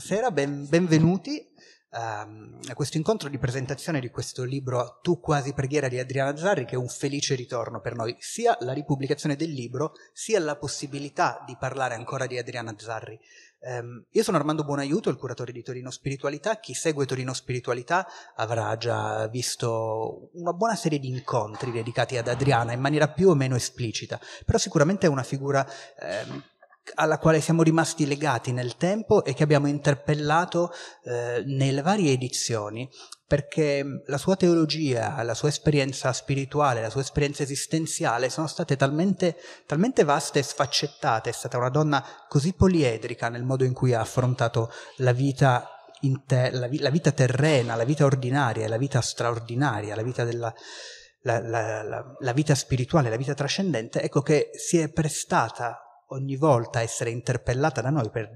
buonasera, ben, benvenuti ehm, a questo incontro di presentazione di questo libro Tu quasi preghiera di Adriana Zarri, che è un felice ritorno per noi, sia la ripubblicazione del libro, sia la possibilità di parlare ancora di Adriana Zarri. Um, io sono Armando Buonaiuto, il curatore di Torino Spiritualità. Chi segue Torino Spiritualità avrà già visto una buona serie di incontri dedicati ad Adriana in maniera più o meno esplicita, però sicuramente è una figura... Um, alla quale siamo rimasti legati nel tempo e che abbiamo interpellato eh, nelle varie edizioni, perché mm, la sua teologia, la sua esperienza spirituale, la sua esperienza esistenziale sono state talmente, talmente vaste e sfaccettate, è stata una donna così poliedrica nel modo in cui ha affrontato la vita Te, la, la, vita terrena, la vita ordinaria, la vita straordinaria, la vita, della, la, la, la vita spirituale, la vita trascendente, ecco che si è prestata ogni volta essere interpellata da noi per,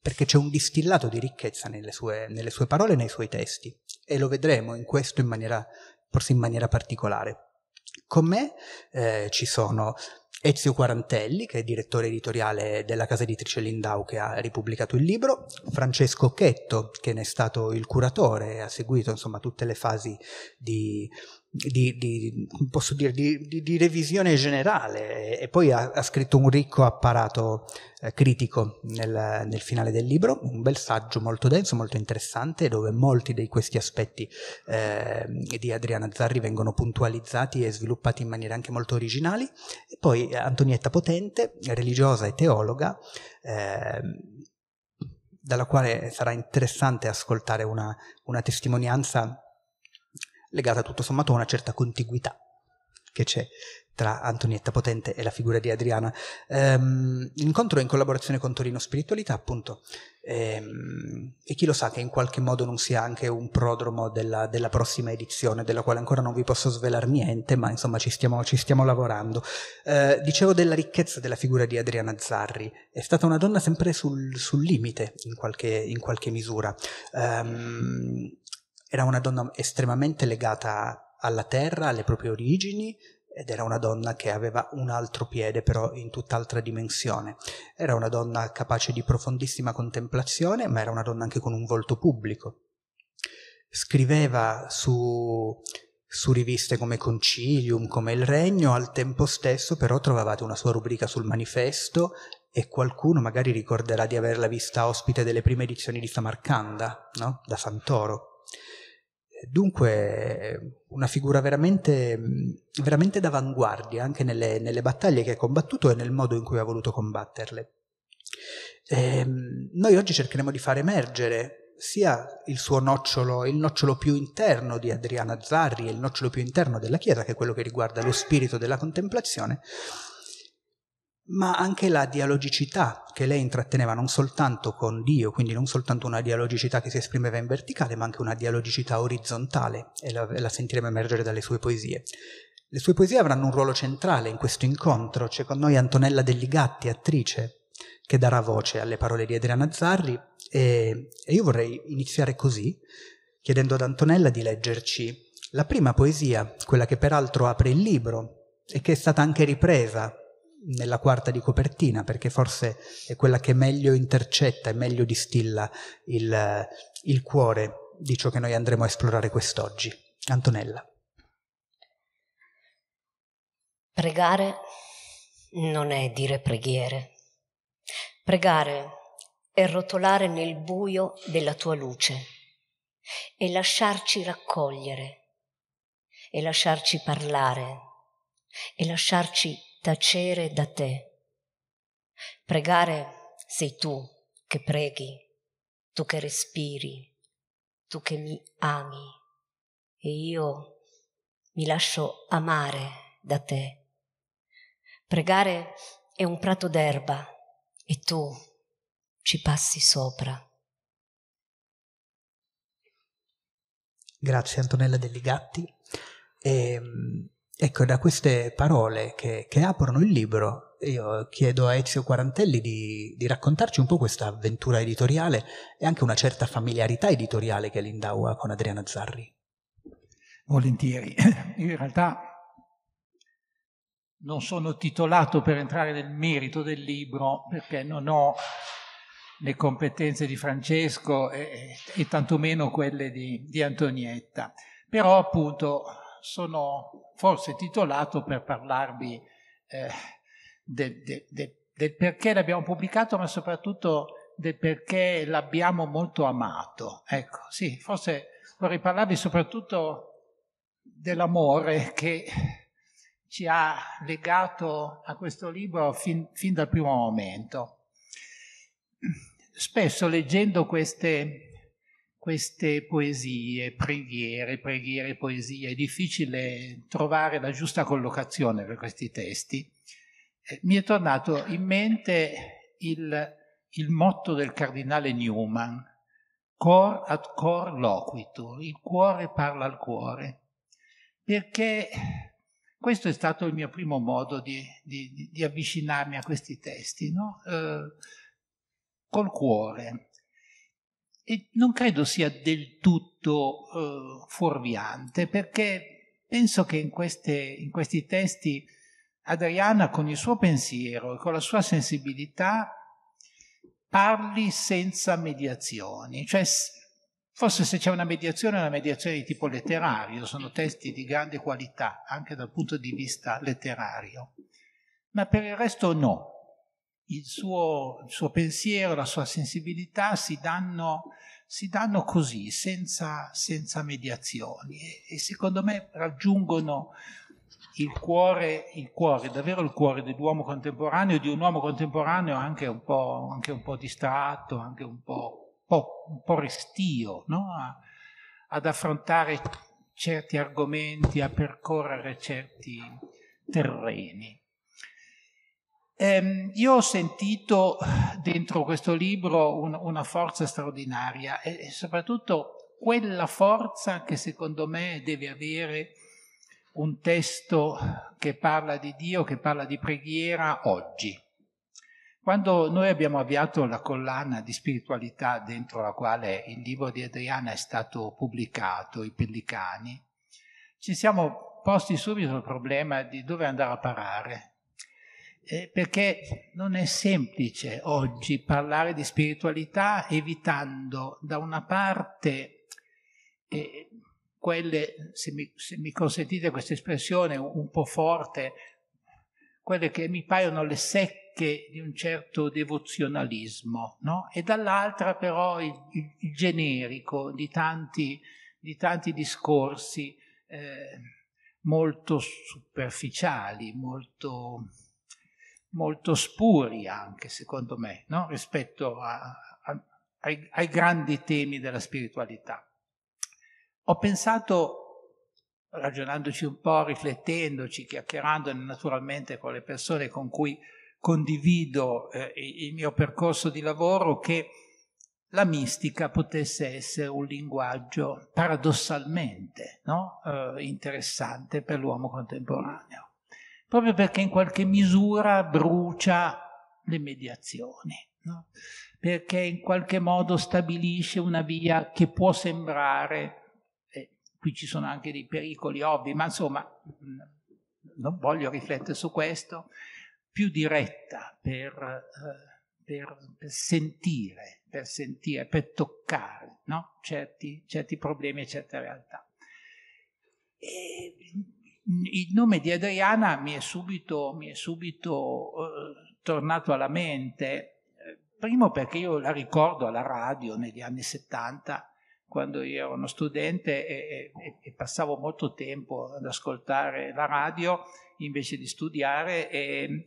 perché c'è un distillato di ricchezza nelle sue, nelle sue parole e nei suoi testi e lo vedremo in questo in maniera, forse in maniera particolare. Con me eh, ci sono Ezio Quarantelli, che è direttore editoriale della casa editrice Lindau che ha ripubblicato il libro, Francesco Chetto, che ne è stato il curatore, ha seguito insomma tutte le fasi di, di, di, posso dire, di, di revisione generale e poi ha, ha scritto un ricco apparato eh, critico nel, nel, finale del libro, un bel saggio molto denso, molto interessante, dove molti di questi aspetti eh, di Adriana Zarri vengono puntualizzati e sviluppati in maniere anche molto originali. E poi Antonietta Potente, religiosa e teologa, eh, dalla quale sarà interessante ascoltare una, una testimonianza legata tutto sommato a una certa contiguità che c'è tra Antonietta Potente e la figura di Adriana. Ehm, l'incontro è in collaborazione con Torino Spiritualità, appunto, ehm, e chi lo sa che in qualche modo non sia anche un prodromo della, della, prossima edizione, della quale ancora non vi posso svelare niente, ma insomma ci stiamo, ci stiamo lavorando. Ehm, dicevo della ricchezza della figura di Adriana Zarri, è stata una donna sempre sul, sul limite in qualche, in qualche misura ehm, era una donna estremamente legata alla terra, alle proprie origini, ed era una donna che aveva un altro piede però in tutt'altra dimensione. Era una donna capace di profondissima contemplazione, ma era una donna anche con un volto pubblico. Scriveva su, su riviste come Concilium, come Il Regno, al tempo stesso però trovavate una sua rubrica sul manifesto e qualcuno magari ricorderà di averla vista ospite delle prime edizioni di Samarcanda, no? da Santoro. Dunque, una figura veramente, veramente d'avanguardia anche nelle, nelle, battaglie che ha combattuto e nel modo in cui ha voluto combatterle. E ehm, noi oggi cercheremo di far emergere sia il suo nocciolo, il nocciolo più interno di Adriana Zarri, il nocciolo più interno della Chiesa, che è quello che riguarda lo spirito della contemplazione, ma anche la dialogicità che lei intratteneva non soltanto con Dio, quindi non soltanto una dialogicità che si esprimeva in verticale, ma anche una dialogicità orizzontale, e la, la sentiremo emergere dalle sue poesie. Le sue poesie avranno un ruolo centrale in questo incontro, c'è con noi Antonella Gatti, attrice, che darà voce alle parole di Adriana Zarri, e, e io vorrei iniziare così, chiedendo ad Antonella di leggerci la prima poesia, quella che peraltro apre il libro e che è stata anche ripresa nella quarta di copertina, perché forse è quella che meglio intercetta e meglio distilla il, il cuore di ciò che noi andremo a esplorare quest'oggi. Antonella. Pregare non è dire preghiere. Pregare è rotolare nel buio della tua luce e lasciarci raccogliere e lasciarci parlare e lasciarci tacere da te. Pregare sei tu che preghi, tu che respiri, tu che mi ami e io mi lascio amare da te. Pregare è un prato d'erba e tu ci passi sopra. Grazie Antonella Delligatti. E, ehm, Ecco, da queste parole che, che aprono il libro, io chiedo a Ezio Quarantelli di, di, raccontarci un po' questa avventura editoriale e anche una certa familiarità editoriale che l'Indau ha con Adriana Zarri. Volentieri. Io in realtà non sono titolato per entrare nel merito del libro perché non ho le competenze di Francesco e, e tantomeno quelle di, di Antonietta. Però appunto sono forse titolato per parlarvi eh, del, de, de, del perché l'abbiamo pubblicato, ma soprattutto del perché l'abbiamo molto amato. Ecco, sì, forse vorrei parlarvi soprattutto dell'amore che ci ha legato a questo libro fin, fin dal primo momento. Spesso leggendo queste queste poesie, preghiere, preghiere e poesie. È difficile trovare la giusta collocazione per questi testi. Eh, mi è tornato in mente il, il motto del cardinale Newman, cor ad cor loquitur, il cuore parla al cuore, perché questo è stato il mio primo modo di, di, di avvicinarmi a questi testi, no? eh, col cuore e non credo sia del tutto eh, fuorviante, perché penso che in, queste, in questi testi Adriana, con il suo pensiero e con la sua sensibilità, parli senza mediazioni, cioè forse se c'è una mediazione è una mediazione di tipo letterario, sono testi di grande qualità anche dal punto di vista letterario, ma per il resto no il suo, il suo pensiero, la sua sensibilità si danno, si danno così, senza, senza mediazioni e, e, secondo me raggiungono il cuore, il cuore, davvero il cuore dell'uomo contemporaneo, di un uomo contemporaneo anche un po', anche un po distratto, anche un po', po', un po restio no? A, ad affrontare certi argomenti, a percorrere certi terreni. Eh, io ho sentito dentro questo libro un, una forza straordinaria e, e soprattutto quella forza che secondo me deve avere un testo che parla di Dio, che parla di preghiera oggi. Quando noi abbiamo avviato la collana di spiritualità dentro la quale il libro di Adriana è stato pubblicato, I Pellicani, ci siamo posti subito il problema di dove andare a parare, eh, perché non è semplice oggi parlare di spiritualità evitando da una parte eh, quelle, se mi, se mi consentite questa espressione un po' forte, quelle che mi paiono le secche di un certo devozionalismo, no? e dall'altra però il, il, il generico di tanti, di tanti discorsi eh, molto superficiali, molto molto spuri anche, secondo me, no? rispetto a, a, ai, ai grandi temi della spiritualità. Ho pensato ragionandoci un po', riflettendoci, chiacchierando naturalmente con le persone con cui condivido eh, il mio percorso di lavoro, che la mistica potesse essere un linguaggio paradossalmente no? eh, interessante per l'uomo contemporaneo proprio perché in qualche misura brucia le mediazioni, no? perché in qualche modo stabilisce una via che può sembrare, eh, qui ci sono anche dei pericoli ovvi, ma insomma non voglio riflettere su questo, più diretta per, eh, per, per sentire, per sentire, per toccare no? certi, certi problemi e certe realtà. E il nome di Adriana mi è subito, mi è subito eh, tornato alla mente, eh, primo perché io la ricordo alla radio negli anni 70, quando io ero uno studente e, e, e passavo molto tempo ad ascoltare la radio invece di studiare e,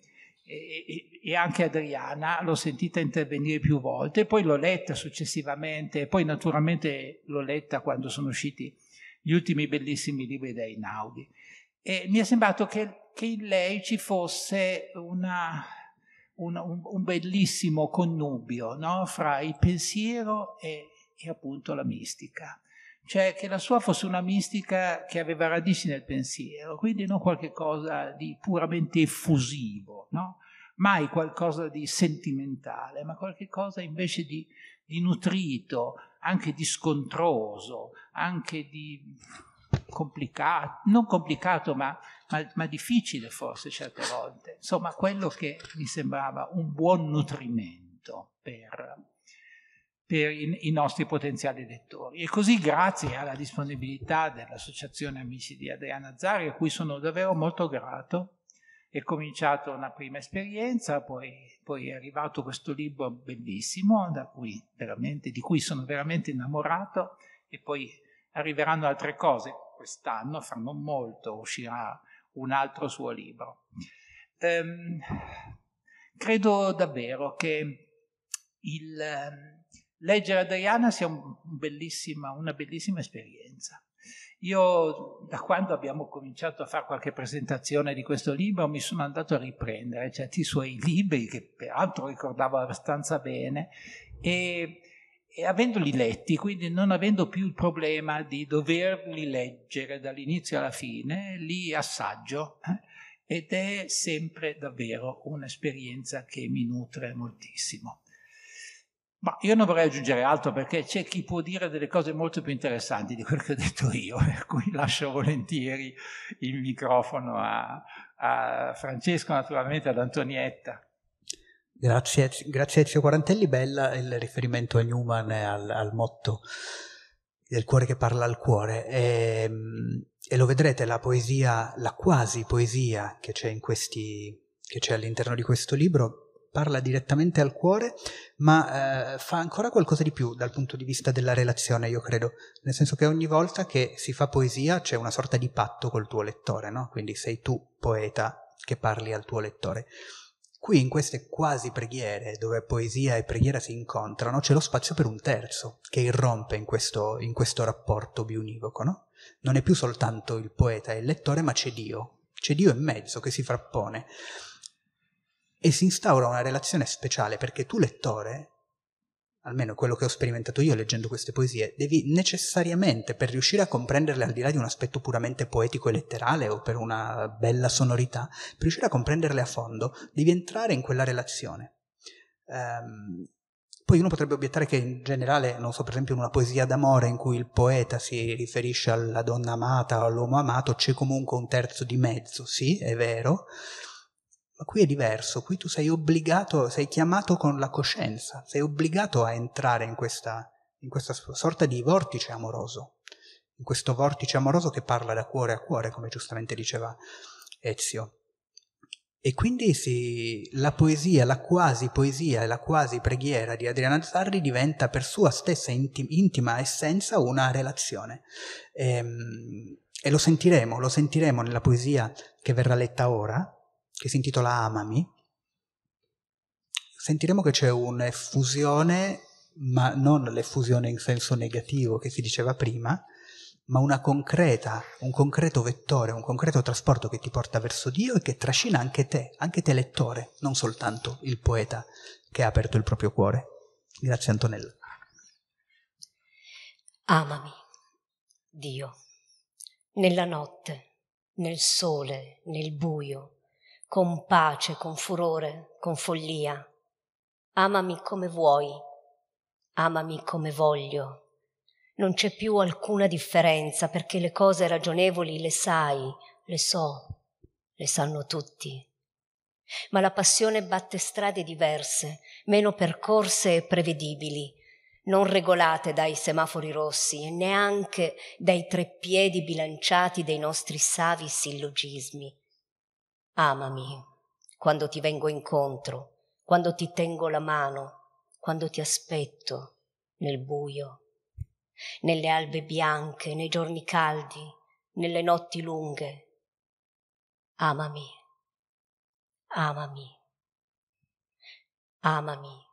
e, anche Adriana l'ho sentita intervenire più volte, poi l'ho letta successivamente, poi naturalmente l'ho letta quando sono usciti gli ultimi bellissimi libri da Einaudi. E mi è sembrato che, che in lei ci fosse una, una, un, un, bellissimo connubio no? fra il pensiero e, e appunto la mistica cioè che la sua fosse una mistica che aveva radici nel pensiero, quindi non qualcosa di puramente effusivo, no? mai qualcosa di sentimentale, ma qualcosa invece di, di, nutrito, anche di scontroso, anche di complicato, non complicato ma, ma, ma difficile forse certe volte, insomma quello che mi sembrava un buon nutrimento per, per i, i, nostri potenziali lettori. E così grazie alla disponibilità dell'Associazione Amici di Adriana Zari, a cui sono davvero molto grato, è cominciata una prima esperienza, poi, poi, è arrivato questo libro bellissimo, cui di cui sono veramente innamorato, e poi arriveranno altre cose quest'anno, fra non molto, uscirà un altro suo libro. Ehm, credo davvero che il ehm, leggere Adriana sia un bellissima, una bellissima esperienza. Io da quando abbiamo cominciato a fare qualche presentazione di questo libro mi sono andato a riprendere certi suoi libri che peraltro ricordavo abbastanza bene e e avendoli letti, quindi non avendo più il problema di doverli leggere dall'inizio alla fine, li assaggio eh? ed è sempre davvero un'esperienza che mi nutre moltissimo. Ma io non vorrei aggiungere altro perché c'è chi può dire delle cose molto più interessanti di quello che ho detto io, per cui lascio volentieri il microfono a, a Francesco, naturalmente ad Antonietta. Grazie, grazie a Ezio Quarantelli, bella il riferimento a Newman e al, al motto del cuore che parla al cuore e, ehm, e, lo vedrete la poesia, la quasi poesia che c'è, questi, che c'è all'interno di questo libro parla direttamente al cuore ma eh, fa ancora qualcosa di più dal punto di vista della relazione io credo nel senso che ogni volta che si fa poesia c'è una sorta di patto col tuo lettore no? quindi sei tu poeta che parli al tuo lettore Qui in queste quasi preghiere, dove poesia e preghiera si incontrano, c'è lo spazio per un terzo che irrompe in questo, in questo rapporto biunivoco, no? Non è più soltanto il poeta e il lettore, ma c'è Dio. C'è Dio in mezzo che si frappone. E si instaura una relazione speciale perché tu, lettore, almeno quello che ho sperimentato io leggendo queste poesie, devi necessariamente, per riuscire a comprenderle al di là di un aspetto puramente poetico e letterale o per una bella sonorità, per riuscire a comprenderle a fondo, devi entrare in quella relazione. Um, poi uno potrebbe obiettare che in generale, non so, per esempio in una poesia d'amore in cui il poeta si riferisce alla donna amata o all'uomo amato, c'è comunque un terzo di mezzo, sì, è vero, ma qui è diverso, qui tu sei obbligato, sei chiamato con la coscienza, sei obbligato a entrare in questa, in questa sorta di vortice amoroso, in questo vortice amoroso che parla da cuore a cuore, come giustamente diceva Ezio. E quindi sì, la poesia, la quasi poesia e la quasi preghiera di Adriana Zarri diventa per sua stessa intima essenza una relazione. E, ehm, e lo sentiremo, lo sentiremo nella poesia che verrà letta ora, che si intitola Amami, sentiremo che c'è un'effusione, ma non l'effusione in senso negativo che si diceva prima, ma una concreta, un concreto vettore, un concreto trasporto che ti porta verso Dio e che trascina anche te, anche te lettore, non soltanto il poeta che ha aperto il proprio cuore. Grazie Antonella. Amami, Dio, nella notte, nel sole, nel buio, con pace, con furore, con follia. Amami come vuoi, amami come voglio. Non c'è più alcuna differenza perché le cose ragionevoli le sai, le so, le sanno tutti. Ma la passione batte strade diverse, meno percorse e prevedibili, non regolate dai semafori rossi e neanche dai treppiedi bilanciati dei nostri savi sillogismi Amami quando ti vengo incontro, quando ti tengo la mano, quando ti aspetto nel buio, nelle albe bianche, nei giorni caldi, nelle notti lunghe. Amami, amami, amami,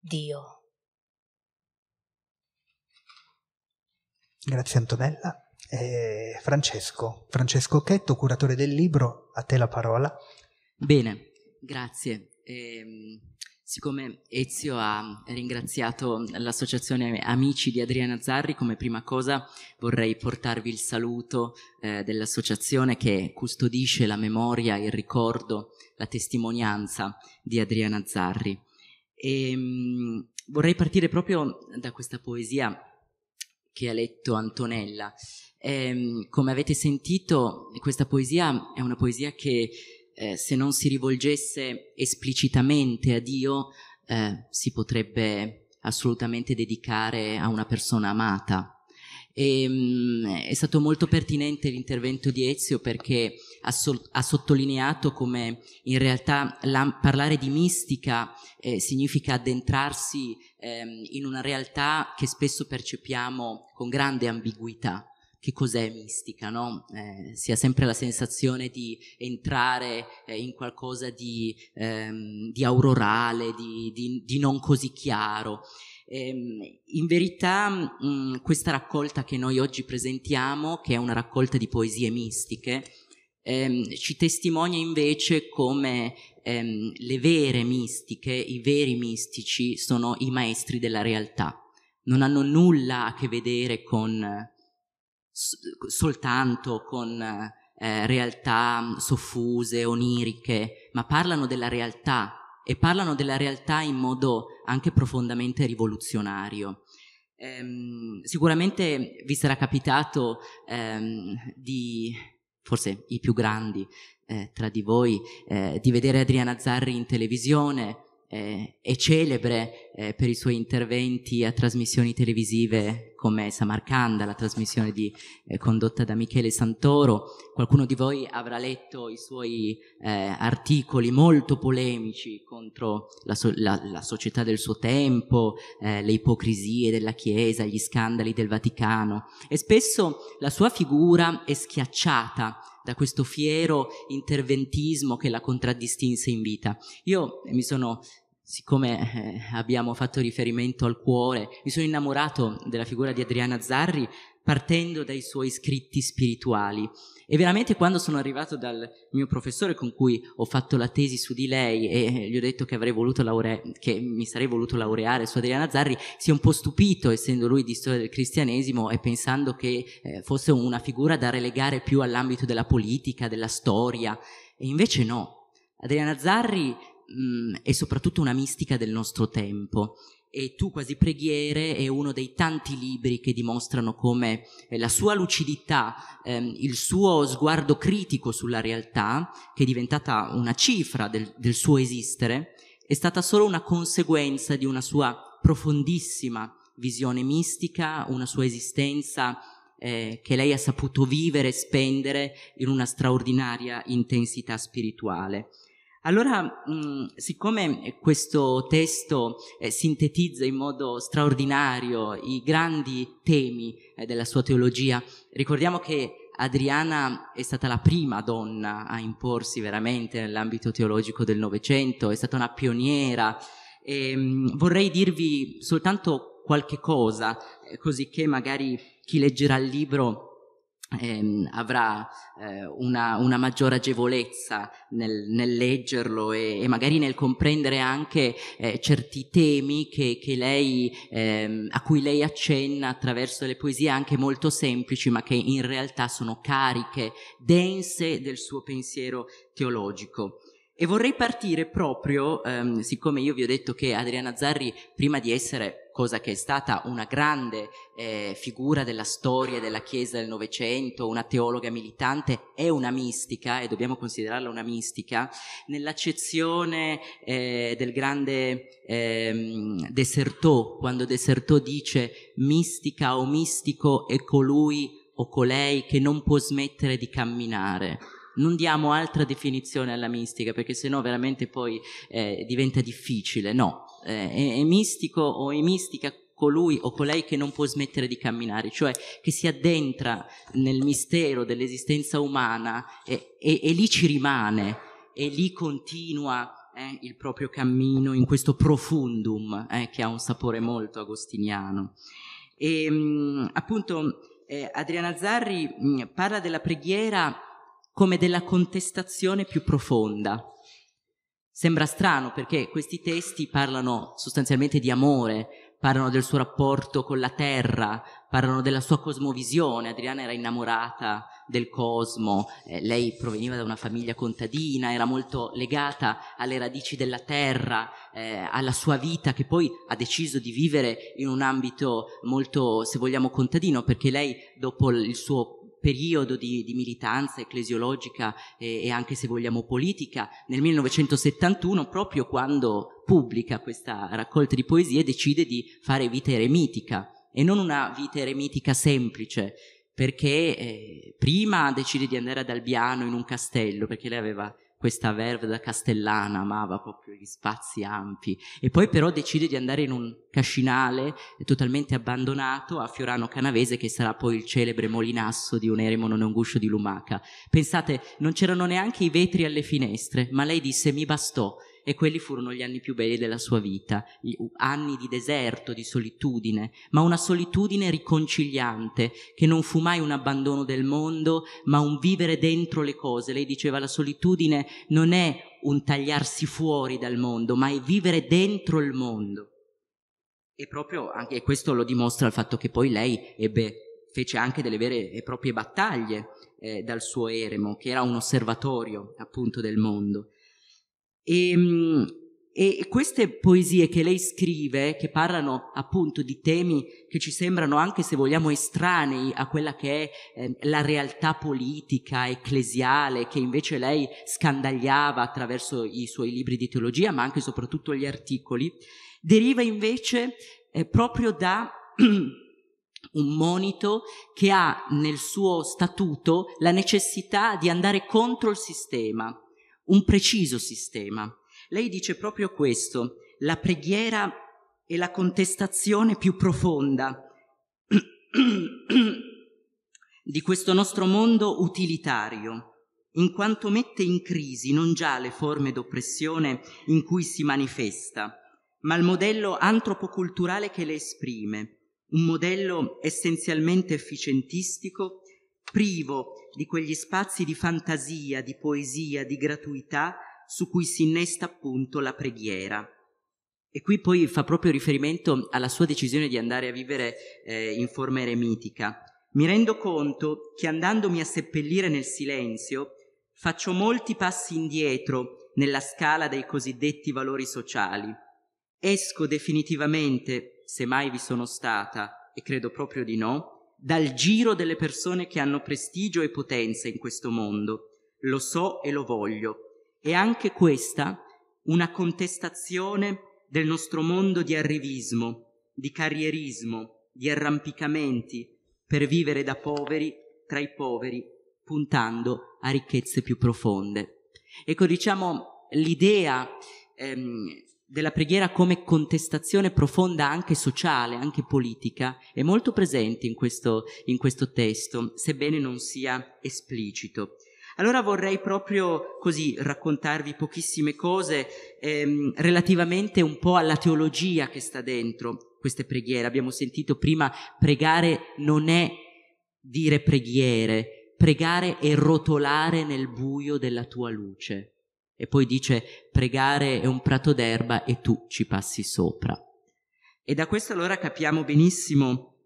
Dio. Grazie Antonella eh, Francesco. Francesco Chetto, curatore del libro, a te la parola. Bene, grazie. Ehm, siccome Ezio ha ringraziato l'associazione Amici di Adriana Zarri, come prima cosa vorrei portarvi il saluto eh, dell'associazione che custodisce la memoria, il ricordo, la testimonianza di Adriana Zarri. E, ehm, mh, vorrei partire proprio da questa poesia che ha letto Antonella. Eh, come avete sentito, questa poesia è una poesia che eh, se non si rivolgesse esplicitamente a Dio eh, si potrebbe assolutamente dedicare a una persona amata. E, ehm, mh, è stato molto pertinente l'intervento di Ezio perché ha, sol- ha sottolineato come in realtà la- parlare di mistica eh, significa addentrarsi ehm, in una realtà che spesso percepiamo con grande ambiguità. Che cos'è mistica? No? Eh, si ha sempre la sensazione di entrare eh, in qualcosa di, ehm, di aurorale, di, di, di non così chiaro ehm, in verità mm, questa raccolta che noi oggi presentiamo, che è una raccolta di poesie mistiche, ehm, ci testimonia invece come ehm, le vere mistiche, i veri mistici sono i maestri della realtà. Non hanno nulla a che vedere con soltanto con eh, realtà mm, soffuse, oniriche, ma parlano della realtà e parlano della realtà in modo anche profondamente rivoluzionario. Ehm, sicuramente vi sarà capitato ehm, di forse i più grandi eh, tra di voi, eh, di vedere Adriana Zarri in televisione, eh, è celebre eh, per i suoi interventi a trasmissioni televisive come Samarcanda, la trasmissione di, eh, condotta da Michele Santoro. Qualcuno di voi avrà letto i suoi eh, articoli molto polemici contro la, so- la, la società del suo tempo, eh, le ipocrisie della Chiesa, gli scandali del Vaticano e spesso la sua figura è schiacciata da questo fiero interventismo che la contraddistinse in vita. Io mi sono siccome eh, abbiamo fatto riferimento al cuore, mi sono innamorato della figura di Adriana Zarri partendo dai suoi scritti spirituali. E veramente quando sono arrivato dal mio professore con cui ho fatto la tesi su di lei e eh, gli ho detto che, laurea- che mi sarei voluto laureare su Adriana Zarri, si è un po' stupito, essendo lui di storia del cristianesimo e pensando che eh, fosse una figura da relegare più all'ambito della politica, della storia. E invece no. Adriana Zarri mh, mm, è soprattutto una mistica del nostro tempo e Tu quasi preghiere è uno dei tanti libri che dimostrano come eh, la sua lucidità, ehm, il suo sguardo critico sulla realtà, che è diventata una cifra del, del suo esistere, è stata solo una conseguenza di una sua profondissima visione mistica, una sua esistenza eh, che lei ha saputo vivere e spendere in una straordinaria intensità spirituale. Allora, mh, mm, siccome questo testo eh, sintetizza in modo straordinario i grandi temi eh, della sua teologia, ricordiamo che Adriana è stata la prima donna a imporsi veramente nell'ambito teologico del Novecento, è stata una pioniera. E, ehm, mh, vorrei dirvi soltanto qualche cosa, eh, così che magari chi leggerà il libro Ehm, avrà eh, una, una, maggiore agevolezza nel, nel leggerlo e, e, magari nel comprendere anche eh, certi temi che, che lei, ehm, a cui lei accenna attraverso le poesie anche molto semplici ma che in realtà sono cariche, dense del suo pensiero teologico. E vorrei partire proprio, ehm, siccome io vi ho detto che Adriana Zarri prima di essere cosa che è stata una grande eh, figura della storia della Chiesa del Novecento, una teologa militante, è una mistica, e dobbiamo considerarla una mistica, nell'accezione eh, del grande eh, Desertò, quando Desertò dice mistica o mistico è colui o colei che non può smettere di camminare non diamo altra definizione alla mistica perché sennò veramente poi eh, diventa difficile, no eh, è mistico o è mistica colui o colei che non può smettere di camminare, cioè che si addentra nel mistero dell'esistenza umana e, e, e lì ci rimane e lì continua eh, il proprio cammino in questo profundum eh, che ha un sapore molto agostiniano. E, ehm, mh, appunto eh, Adriana Zarri mh, mm, parla della preghiera come della contestazione più profonda, Sembra strano perché questi testi parlano sostanzialmente di amore, parlano del suo rapporto con la terra, parlano della sua cosmovisione. Adriana era innamorata del cosmo, eh, lei proveniva da una famiglia contadina, era molto legata alle radici della terra, eh, alla sua vita che poi ha deciso di vivere in un ambito molto, se vogliamo, contadino, perché lei dopo il suo periodo di, di militanza ecclesiologica e, e, anche se vogliamo politica, nel 1971, proprio quando pubblica questa raccolta di poesie, decide di fare vita eremitica e non una vita eremitica semplice, perché eh, prima decide di andare ad Albiano in un castello, perché lei aveva questa verve da castellana, amava proprio gli spazi ampi, e poi però decide di andare in un cascinale totalmente abbandonato a Fiorano Canavese, che sarà poi il celebre molinasso di un eremo non guscio di Lumaca. Pensate, non c'erano neanche i vetri alle finestre, ma lei disse mi bastò, e quelli furono gli anni più belli della sua vita, anni di deserto, di solitudine, ma una solitudine riconciliante, che non fu mai un abbandono del mondo, ma un vivere dentro le cose. Lei diceva la solitudine non è un tagliarsi fuori dal mondo, ma è vivere dentro il mondo. E proprio anche e questo lo dimostra il fatto che poi lei ebbe, fece anche delle vere e proprie battaglie eh, dal suo eremo, che era un osservatorio appunto del mondo. E, ehm, e queste poesie che lei scrive, che parlano appunto di temi che ci sembrano anche se vogliamo estranei a quella che è eh, la realtà politica, ecclesiale, che invece lei scandagliava attraverso i suoi libri di teologia, ma anche e soprattutto gli articoli, deriva invece eh, proprio da un monito che ha nel suo statuto la necessità di andare contro il sistema un preciso sistema. Lei dice proprio questo, la preghiera è la contestazione più profonda di questo nostro mondo utilitario, in quanto mette in crisi non già le forme d'oppressione in cui si manifesta, ma il modello antropoculturale che le esprime, un modello essenzialmente efficientistico privo di quegli spazi di fantasia, di poesia, di gratuità su cui si innesta appunto la preghiera. E qui poi fa proprio riferimento alla sua decisione di andare a vivere eh, in forma eremitica. Mi rendo conto che andandomi a seppellire nel silenzio faccio molti passi indietro nella scala dei cosiddetti valori sociali. Esco definitivamente, se mai vi sono stata, e credo proprio di no, dal giro delle persone che hanno prestigio e potenza in questo mondo. Lo so e lo voglio. E anche questa una contestazione del nostro mondo di arrivismo, di carrierismo, di arrampicamenti per vivere da poveri tra i poveri, puntando a ricchezze più profonde. Ecco, diciamo, l'idea ehm, della preghiera come contestazione profonda anche sociale, anche politica, è molto presente in questo, in questo testo, sebbene non sia esplicito. Allora vorrei proprio così raccontarvi pochissime cose ehm, relativamente un po' alla teologia che sta dentro queste preghiere. Abbiamo sentito prima pregare non è dire preghiere, pregare è rotolare nel buio della tua luce. E poi dice pregare è un prato d'erba e tu ci passi sopra. E da questo allora capiamo benissimo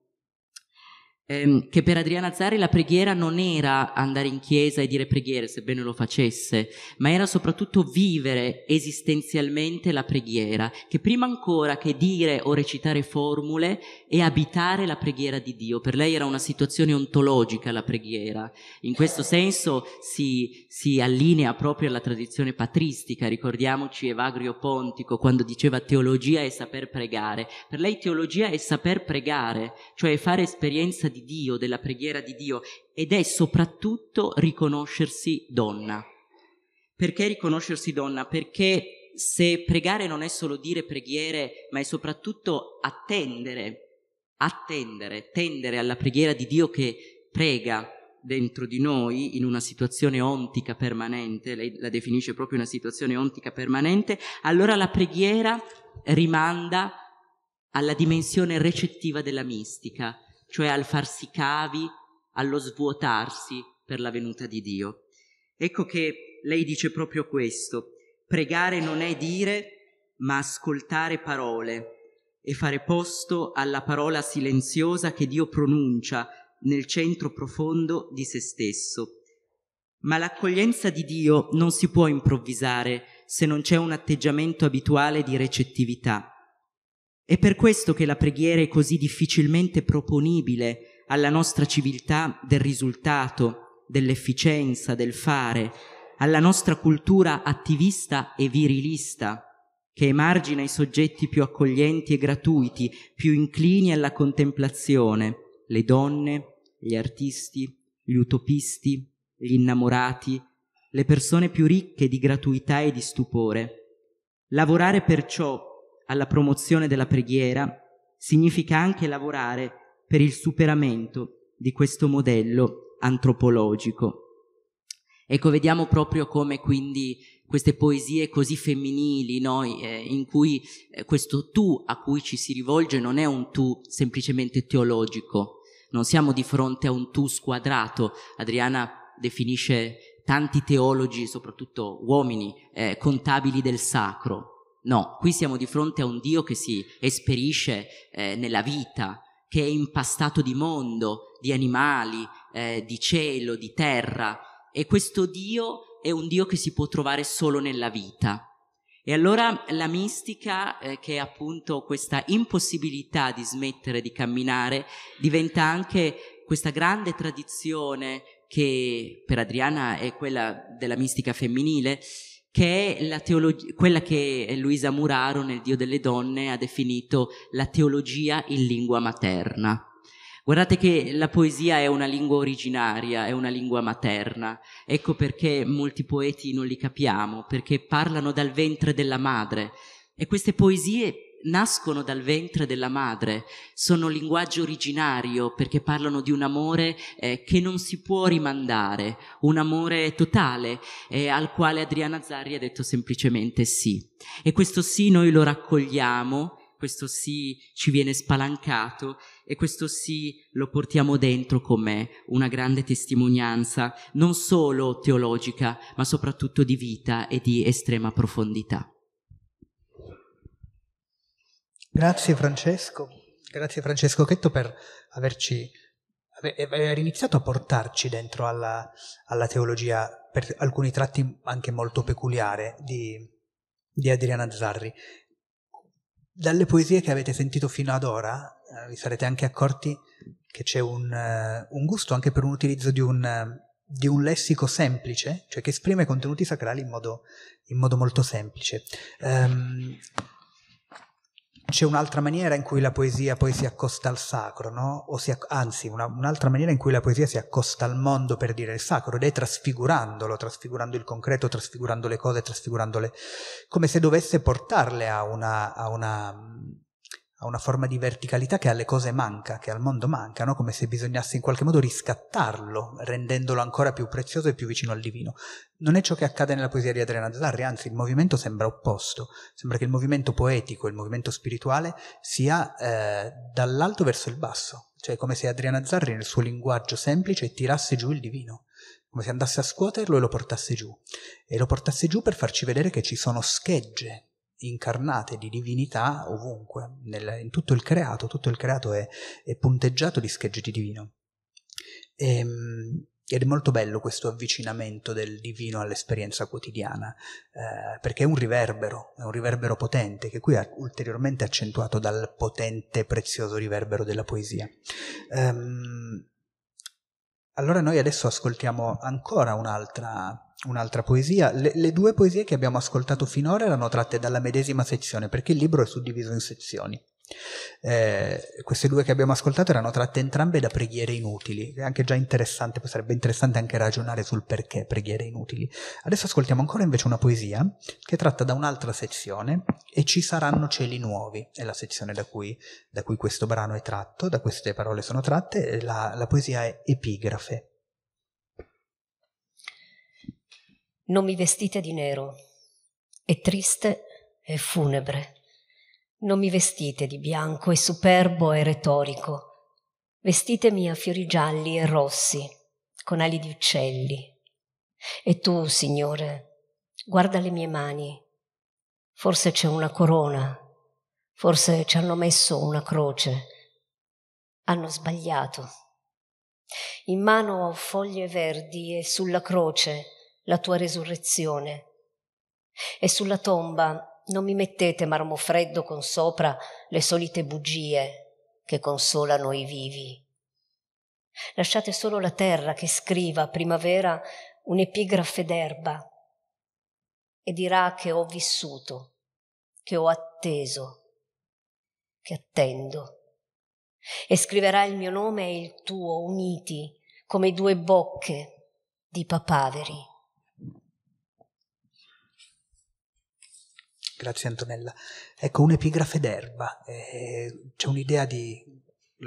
ehm, che per Adriana Zari la preghiera non era andare in chiesa e dire preghiere, sebbene lo facesse, ma era soprattutto vivere esistenzialmente la preghiera, che prima ancora che dire o recitare formule è abitare la preghiera di Dio. Per lei era una situazione ontologica la preghiera. In questo senso si, si allinea proprio alla tradizione patristica, ricordiamoci Evagrio Pontico quando diceva teologia è saper pregare. Per lei teologia è saper pregare, cioè fare esperienza di di Dio, della preghiera di Dio ed è soprattutto riconoscersi donna. Perché riconoscersi donna? Perché se pregare non è solo dire preghiere, ma è soprattutto attendere, attendere, tendere alla preghiera di Dio che prega dentro di noi in una situazione ontica permanente, lei la definisce proprio una situazione ontica permanente, allora la preghiera rimanda alla dimensione recettiva della mistica, cioè al farsi cavi, allo svuotarsi per la venuta di Dio. Ecco che lei dice proprio questo, pregare non è dire, ma ascoltare parole e fare posto alla parola silenziosa che Dio pronuncia nel centro profondo di se stesso. Ma l'accoglienza di Dio non si può improvvisare se non c'è un atteggiamento abituale di recettività. È per questo che la preghiera è così difficilmente proponibile alla nostra civiltà del risultato, dell'efficienza, del fare, alla nostra cultura attivista e virilista, che emargina i soggetti più accoglienti e gratuiti, più inclini alla contemplazione, le donne, gli artisti, gli utopisti, gli innamorati, le persone più ricche di gratuità e di stupore. Lavorare perciò alla promozione della preghiera significa anche lavorare per il superamento di questo modello antropologico. Ecco, vediamo proprio come quindi queste poesie così femminili, no? eh, in cui eh, questo tu a cui ci si rivolge non è un tu semplicemente teologico, non siamo di fronte a un tu squadrato. Adriana definisce tanti teologi, soprattutto uomini, eh, contabili del sacro, No, qui siamo di fronte a un Dio che si esperisce eh, nella vita, che è impastato di mondo, di animali, eh, di cielo, di terra. E questo Dio è un Dio che si può trovare solo nella vita. E allora la mistica, eh, che è appunto questa impossibilità di smettere di camminare, diventa anche questa grande tradizione che per Adriana è quella della mistica femminile, che è teologia, quella che Luisa Muraro nel Dio delle donne ha definito la teologia in lingua materna. Guardate che la poesia è una lingua originaria, è una lingua materna, ecco perché molti poeti non li capiamo, perché parlano dal ventre della madre e queste poesie nascono dal ventre della madre, sono linguaggio originario perché parlano di un amore eh, che non si può rimandare, un amore totale eh, al quale Adriana Zarri ha detto semplicemente sì. E questo sì noi lo raccogliamo, questo sì ci viene spalancato e questo sì lo portiamo dentro come una grande testimonianza non solo teologica ma soprattutto di vita e di estrema profondità. Grazie Francesco, grazie Francesco Chetto per averci aver iniziato a portarci dentro alla, alla teologia per alcuni tratti anche molto peculiare di, di, Adriana Zarri. Dalle poesie che avete sentito fino ad ora eh, vi sarete anche accorti che c'è un, uh, un, gusto anche per un utilizzo di un, uh, di un, lessico semplice, cioè che esprime contenuti sacrali in modo, in modo molto semplice. Um, c'è un'altra maniera in cui la poesia poi si accosta al sacro, no? acc- anzi, una, un'altra maniera in cui la poesia si accosta al mondo per dire il sacro, ed è trasfigurandolo, trasfigurando il concreto, trasfigurando le cose, trasfigurandole, come se dovesse portarle a una, a una a una forma di verticalità che alle cose manca, che al mondo manca, no? come se bisognasse in qualche modo riscattarlo, rendendolo ancora più prezioso e più vicino al divino. Non è ciò che accade nella poesia di Adriana Zarri, anzi il movimento sembra opposto, sembra che il movimento poetico, il movimento spirituale sia eh, dall'alto verso il basso, cioè come se Adriana Zarri nel suo linguaggio semplice tirasse giù il divino come se andasse a scuoterlo e lo portasse giù. E lo portasse giù per farci vedere che ci sono schegge incarnate di divinità ovunque, nel, in tutto il creato, tutto il creato è, è punteggiato di schegge di divino. E, ehm, ed è molto bello questo avvicinamento del divino all'esperienza quotidiana, eh, perché è un riverbero, è un riverbero potente, che qui è ulteriormente accentuato dal potente e prezioso riverbero della poesia. Um, allora noi adesso ascoltiamo ancora un'altra, un'altra poesia. Le, le, due poesie che abbiamo ascoltato finora erano tratte dalla medesima sezione, perché il libro è suddiviso in sezioni. Eh, queste due che abbiamo ascoltato erano tratte entrambe da preghiere inutili, è anche già interessante, sarebbe interessante anche ragionare sul perché preghiere inutili. Adesso ascoltiamo ancora invece una poesia che è tratta da un'altra sezione e ci saranno cieli nuovi, è la sezione da cui, da cui questo brano è tratto, da queste parole sono tratte, la, la poesia è epigrafe. Non mi vestite di nero, è triste e funebre non mi vestite di bianco e superbo e retorico, vestitemi a fiori gialli e rossi, con ali di uccelli. E tu, Signore, guarda le mie mani. Forse c'è una corona, forse ci hanno messo una croce. Hanno sbagliato. In mano ho foglie verdi e sulla croce la tua resurrezione. E sulla tomba non mi mettete marmo freddo con sopra le solite bugie che consolano i vivi. Lasciate solo la terra che scriva a primavera un'epigrafe d'erba e dirà che ho vissuto, che ho atteso, che attendo. E scriverà il mio nome e il tuo uniti come due bocche di papaveri. Grazie Antonella. Ecco, un'epigrafe d'erba. Eh, c'è un'idea di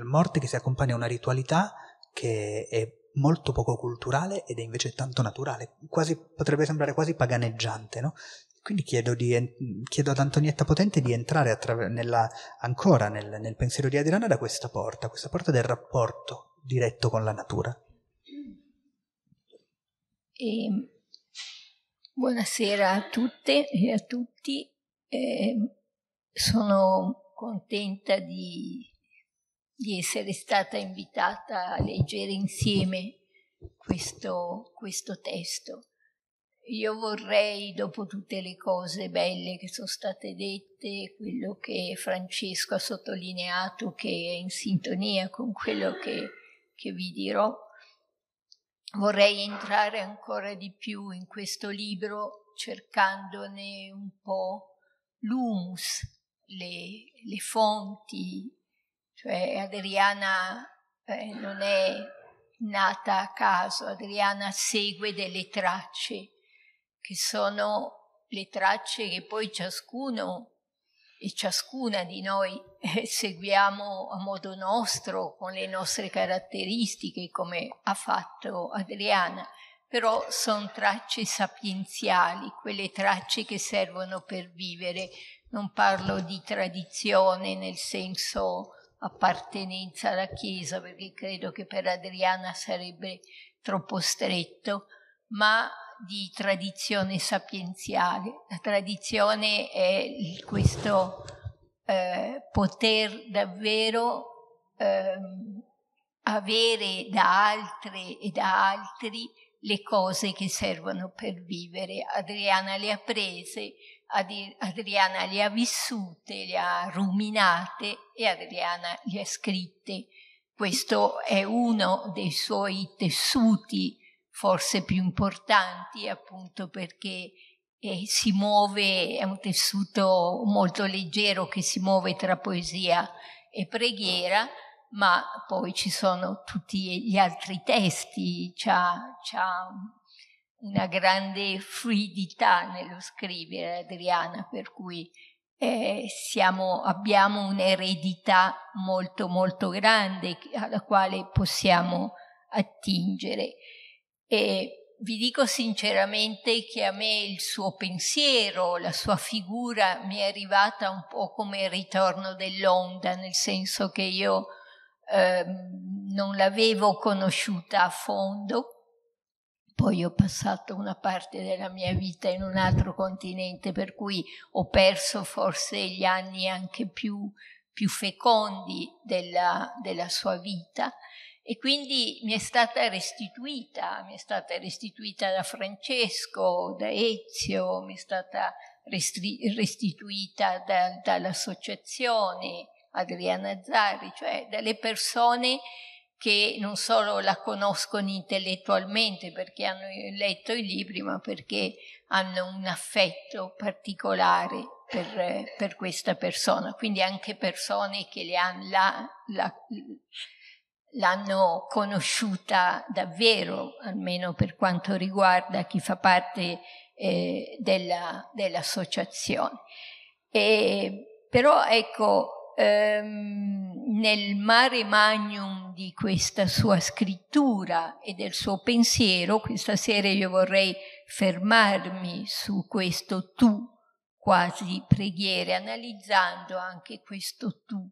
morte che si accompagna a una ritualità che è molto poco culturale ed è invece tanto naturale, quasi, potrebbe sembrare quasi paganeggiante, no? Quindi chiedo, di, chiedo, ad Antonietta Potente di entrare attraver- nella, ancora nel, nel, pensiero di Adriana da questa porta, questa porta del rapporto diretto con la natura. E, ehm, buonasera a tutte e a tutti. Eh, sono contenta di, di, essere stata invitata a leggere insieme questo, questo testo. Io vorrei, dopo tutte le cose belle che sono state dette, quello che Francesco ha sottolineato, che è in sintonia con quello che, che vi dirò, vorrei entrare ancora di più in questo libro cercandone un po' l'humus, le, le fonti, cioè Adriana eh, non è nata a caso, Adriana segue delle tracce che sono le tracce che poi ciascuno e ciascuna di noi eh, seguiamo a modo nostro, con le nostre caratteristiche, come ha fatto Adriana però sono tracce sapienziali, quelle tracce che servono per vivere. Non parlo di tradizione nel senso appartenenza alla Chiesa, perché credo che per Adriana sarebbe troppo stretto, ma di tradizione sapienziale. La tradizione è questo eh, poter davvero eh, avere da altre e da altri le cose che servono per vivere. Adriana le ha prese, Adriana le ha vissute, le ha ruminate e Adriana le ha scritte. Questo è uno dei suoi tessuti forse più importanti, appunto perché eh, si muove, è un tessuto molto leggero che si muove tra poesia e preghiera ma poi ci sono tutti gli altri testi, c'ha, c'ha una grande fluidità nello scrivere Adriana, per cui eh, siamo, abbiamo un'eredità molto molto grande alla quale possiamo attingere. E vi dico sinceramente che a me il suo pensiero, la sua figura mi è arrivata un po' come il ritorno dell'onda, nel senso che io Ehm, non l'avevo conosciuta a fondo, poi ho passato una parte della mia vita in un altro continente, per cui ho perso forse gli anni anche più, più fecondi della, della sua vita e quindi mi è stata restituita, mi è stata restituita da Francesco, da Ezio, mi è stata restituita da, dall'associazione Adriana Zari, cioè delle persone che non solo la conoscono intellettualmente perché hanno letto i libri, ma perché hanno un affetto particolare per, per questa persona. Quindi anche persone che l'hanno la, la, conosciuta davvero, almeno per quanto riguarda chi fa parte eh, dell'associazione. Dell però ecco, ehm, nel mare magnum di questa sua scrittura e del suo pensiero, questa sera io vorrei fermarmi su questo tu quasi preghiere, analizzando anche questo tu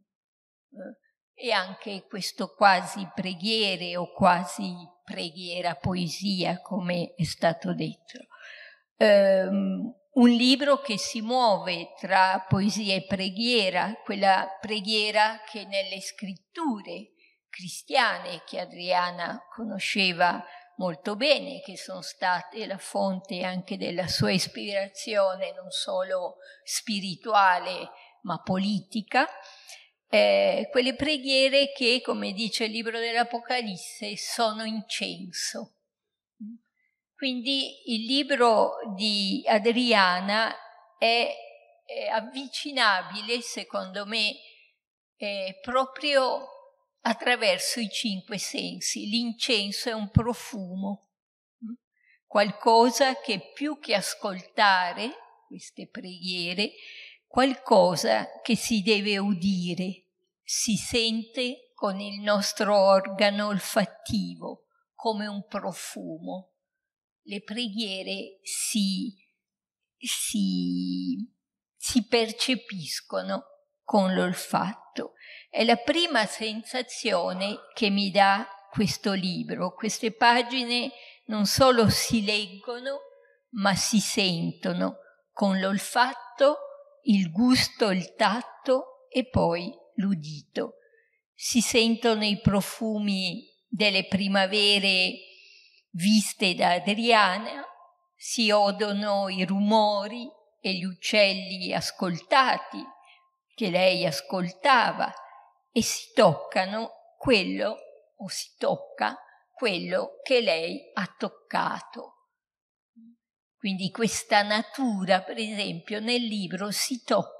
eh, e anche questo quasi preghiere o quasi preghiera poesia, come è stato detto. Um, un libro che si muove tra poesia e preghiera, quella preghiera che nelle scritture cristiane che Adriana conosceva molto bene, che sono state la fonte anche della sua ispirazione non solo spirituale ma politica, eh, quelle preghiere che, come dice il libro dell'Apocalisse, sono incenso quindi il libro di Adriana è, è avvicinabile, secondo me, eh, proprio attraverso i cinque sensi. L'incenso è un profumo, mm? qualcosa che più che ascoltare queste preghiere, qualcosa che si deve udire, si sente con il nostro organo olfattivo, come un profumo le preghiere si, si, si percepiscono con l'olfatto. È la prima sensazione che mi dà questo libro. Queste pagine non solo si leggono, ma si sentono con l'olfatto, il gusto, il tatto e poi l'udito. Si sentono i profumi delle primavere viste da Adriana, si odono i rumori e gli uccelli ascoltati, che lei ascoltava, e si toccano quello, o si tocca, quello che lei ha toccato. Quindi questa natura, per esempio, nel libro si tocca.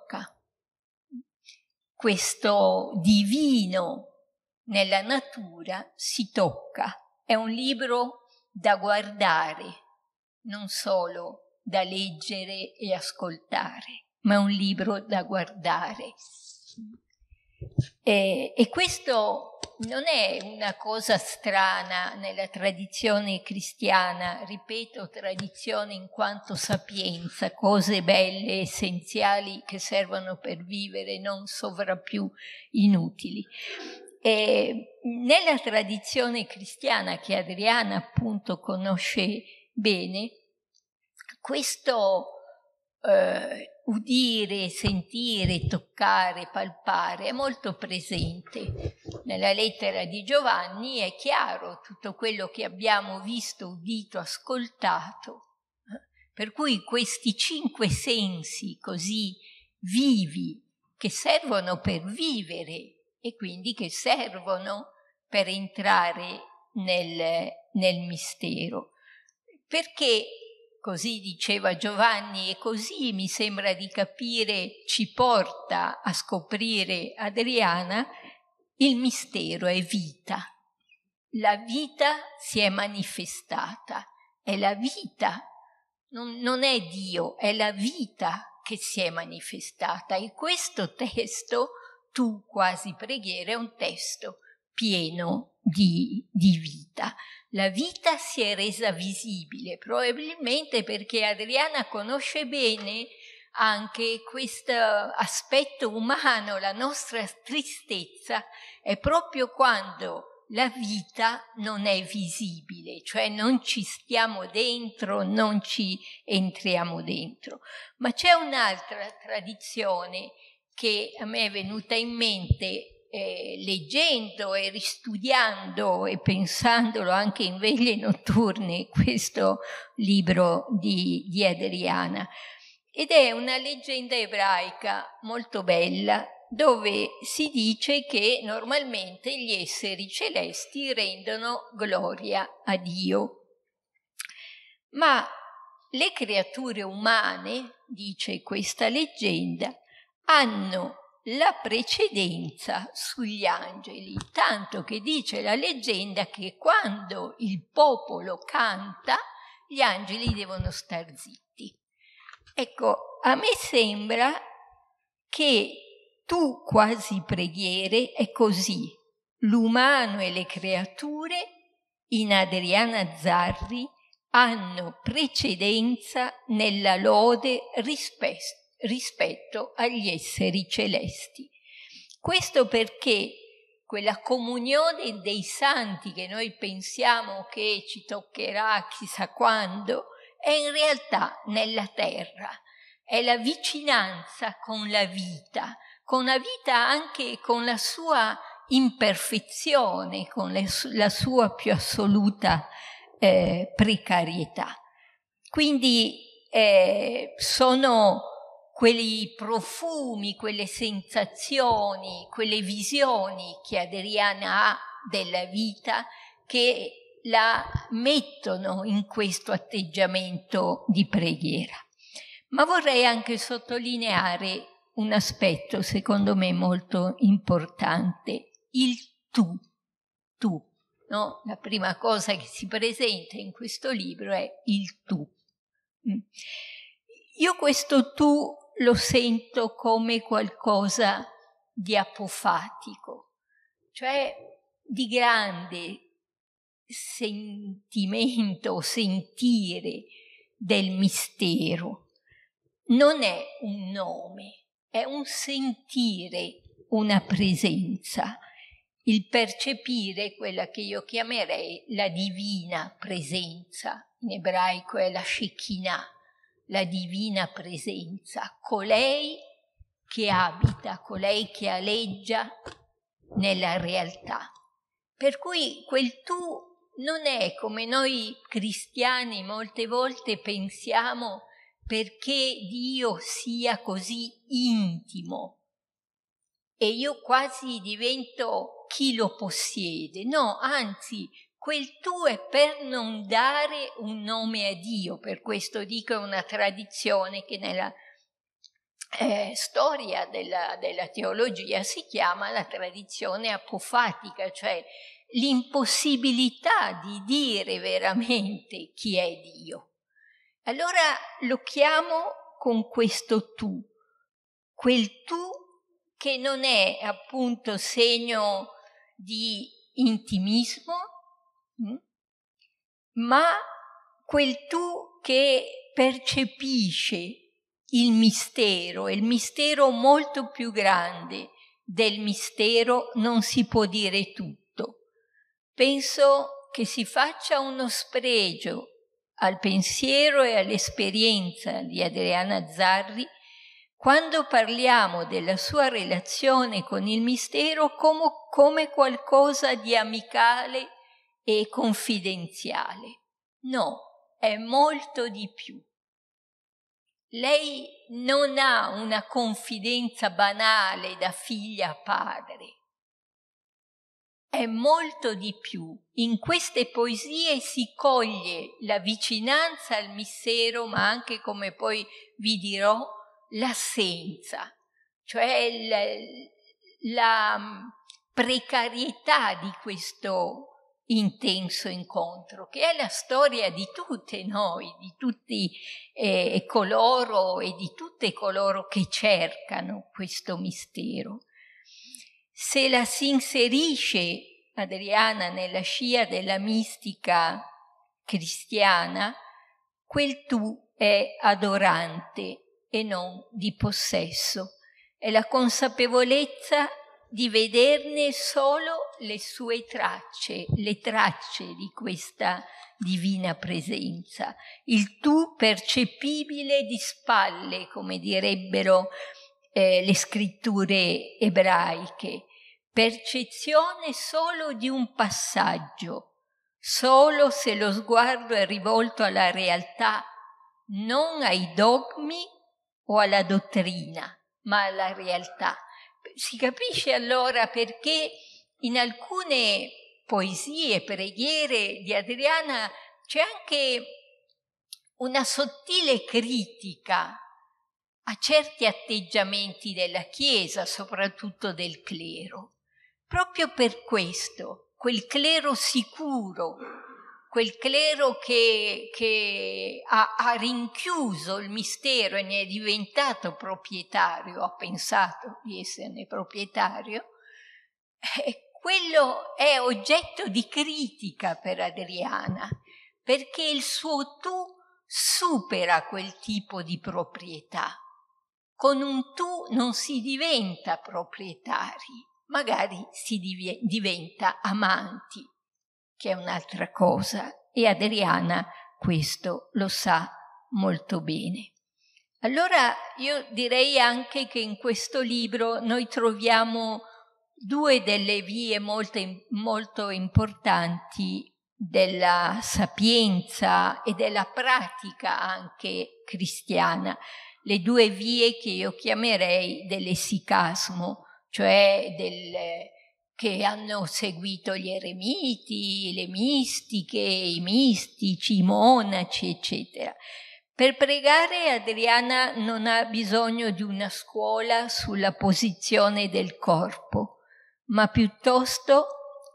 Questo divino nella natura si tocca. È un libro da guardare, non solo da leggere e ascoltare, ma un libro da guardare. E, e questo non è una cosa strana nella tradizione cristiana, ripeto, tradizione in quanto sapienza, cose belle, essenziali che servono per vivere, non sovrappiù inutili. E nella tradizione cristiana che Adriana appunto conosce bene, questo eh, udire, sentire, toccare, palpare è molto presente. Nella lettera di Giovanni è chiaro tutto quello che abbiamo visto, udito, ascoltato. Eh? Per cui questi cinque sensi così vivi che servono per vivere e quindi che servono per entrare nel, nel mistero. Perché così diceva Giovanni e così mi sembra di capire ci porta a scoprire Adriana, il mistero è vita. La vita si è manifestata, è la vita, non, non è Dio, è la vita che si è manifestata e questo testo tu quasi preghiera è un testo pieno di, di, vita. La vita si è resa visibile, probabilmente perché Adriana conosce bene anche questo aspetto umano, la nostra tristezza, è proprio quando la vita non è visibile, cioè non ci stiamo dentro, non ci entriamo dentro. Ma c'è un'altra tradizione che a me è venuta in mente eh, leggendo e ristudiando e pensandolo anche in veglie notturne questo libro di, di Adriana. Ed è una leggenda ebraica molto bella dove si dice che normalmente gli esseri celesti rendono gloria a Dio. Ma le creature umane, dice questa leggenda, hanno la precedenza sugli angeli, tanto che dice la leggenda che quando il popolo canta, gli angeli devono star zitti. Ecco, a me sembra che tu quasi preghiere è così, l'umano e le creature in Adriana Zarri hanno precedenza nella lode rispetto rispetto agli esseri celesti. Questo perché quella comunione dei santi che noi pensiamo che ci toccherà chissà quando, è in realtà nella terra, è la vicinanza con la vita, con la vita anche con la sua imperfezione, con la sua più assoluta eh, precarietà. Quindi eh, sono quei profumi, quelle sensazioni, quelle visioni che Adriana ha della vita che la mettono in questo atteggiamento di preghiera. Ma vorrei anche sottolineare un aspetto secondo me molto importante, il tu, tu. No? La prima cosa che si presenta in questo libro è il tu. Mm. Io questo tu lo sento come qualcosa di apofatico, cioè di grande sentimento, sentire del mistero. Non è un nome, è un sentire una presenza, il percepire quella che io chiamerei la divina presenza, in ebraico è la Shekinah la divina presenza, colei che abita, colei che aleggia nella realtà. Per cui quel tu non è come noi cristiani molte volte pensiamo perché Dio sia così intimo e io quasi divento chi lo possiede. No, anzi, quel tu è per non dare un nome a Dio, per questo dico è una tradizione che nella eh, storia della, della, teologia si chiama la tradizione apofatica, cioè l'impossibilità di dire veramente chi è Dio. Allora lo chiamo con questo tu, quel tu che non è appunto segno di intimismo, Mm? ma quel tu che percepisce il mistero, il mistero molto più grande del mistero non si può dire tutto. Penso che si faccia uno spregio al pensiero e all'esperienza di Adriana Zarri quando parliamo della sua relazione con il mistero come, come qualcosa di amicale e confidenziale. No, è molto di più. Lei non ha una confidenza banale da figlia a padre. È molto di più. In queste poesie si coglie la vicinanza al mistero, ma anche, come poi vi dirò, l'assenza, cioè la, la mm, precarietà di questo intenso incontro, che è la storia di tutte noi, di tutti eh, coloro e di tutte coloro che cercano questo mistero. Se la si inserisce Adriana nella scia della mistica cristiana, quel tu è adorante e non di possesso, è la consapevolezza di vederne solo le sue tracce, le tracce di questa divina presenza, il tu percepibile di spalle, come direbbero eh, le scritture ebraiche, percezione solo di un passaggio, solo se lo sguardo è rivolto alla realtà, non ai dogmi o alla dottrina, ma alla realtà. Si capisce allora perché in alcune poesie, preghiere di Adriana c'è anche una sottile critica a certi atteggiamenti della Chiesa, soprattutto del clero. Proprio per questo, quel clero sicuro, quel clero che, che ha, ha, rinchiuso il mistero e ne è diventato proprietario, ha pensato di esserne proprietario, eh, quello è oggetto di critica per Adriana, perché il suo tu supera quel tipo di proprietà. Con un tu non si diventa proprietari, magari si div- diventa amanti, che è un'altra cosa, e Adriana questo lo sa molto bene. Allora io direi anche che in questo libro noi troviamo due delle vie molto, molto importanti della sapienza e della pratica anche cristiana, le due vie che io chiamerei dell'essicasmo, cioè del, che hanno seguito gli eremiti, le mistiche, i mistici, i monaci, eccetera. Per pregare Adriana non ha bisogno di una scuola sulla posizione del corpo ma piuttosto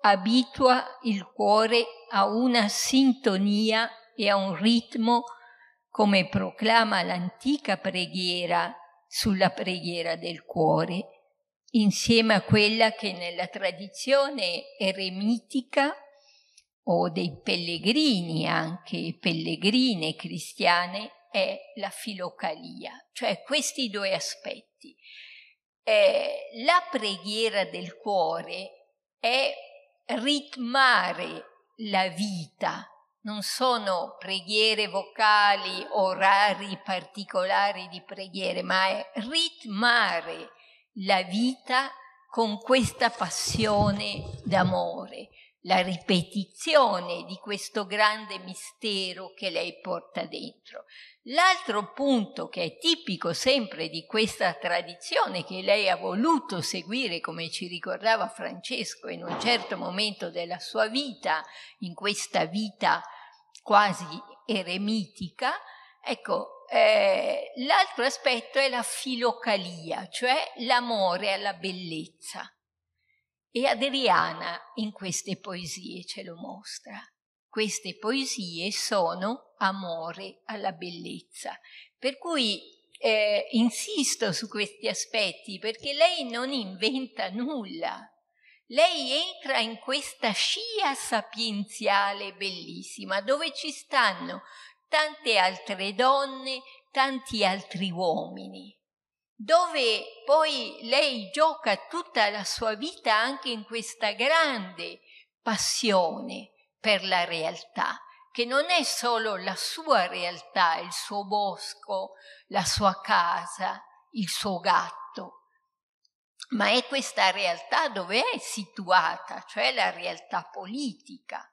abitua il cuore a una sintonia e a un ritmo come proclama l'antica preghiera sulla preghiera del cuore, insieme a quella che nella tradizione eremitica o dei pellegrini, anche pellegrine cristiane, è la filocalia, cioè questi due aspetti eh, la preghiera del cuore è ritmare la vita, non sono preghiere vocali, orari particolari di preghiere, ma è ritmare la vita con questa passione d'amore, la ripetizione di questo grande mistero che lei porta dentro. L'altro punto che è tipico sempre di questa tradizione che lei ha voluto seguire, come ci ricordava Francesco in un certo momento della sua vita, in questa vita quasi eremitica, ecco, eh, l'altro aspetto è la filocalia, cioè l'amore alla bellezza. E Adriana in queste poesie ce lo mostra. Queste poesie sono amore alla bellezza. Per cui eh, insisto su questi aspetti perché lei non inventa nulla. Lei entra in questa scia sapienziale bellissima dove ci stanno tante altre donne, tanti altri uomini, dove poi lei gioca tutta la sua vita anche in questa grande passione per la realtà che non è solo la sua realtà, il suo bosco, la sua casa, il suo gatto, ma è questa realtà dove è situata, cioè la realtà politica.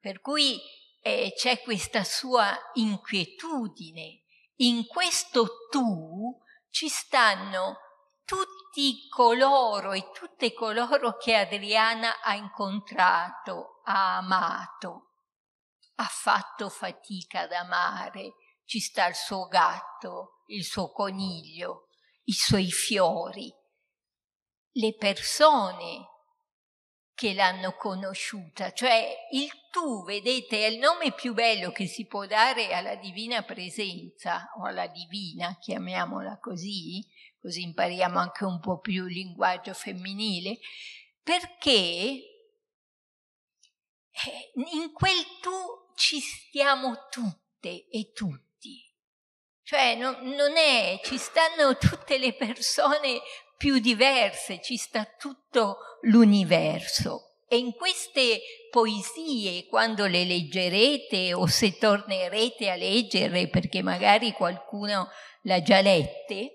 Per cui eh, c'è questa sua inquietudine. In questo tu ci stanno tutti coloro e tutte coloro che Adriana ha incontrato, ha amato ha fatto fatica ad amare. Ci sta il suo gatto, il suo coniglio, i suoi fiori, le persone che l'hanno conosciuta, cioè il tu, vedete, è il nome più bello che si può dare alla divina presenza o alla divina, chiamiamola così, così impariamo anche un po' più il linguaggio femminile, perché eh, in quel tu ci stiamo tutte e tutti. Cioè no, non è, ci stanno tutte le persone più diverse, ci sta tutto l'universo. E in queste poesie, quando le leggerete o se tornerete a leggere, perché magari qualcuno l'ha già lette,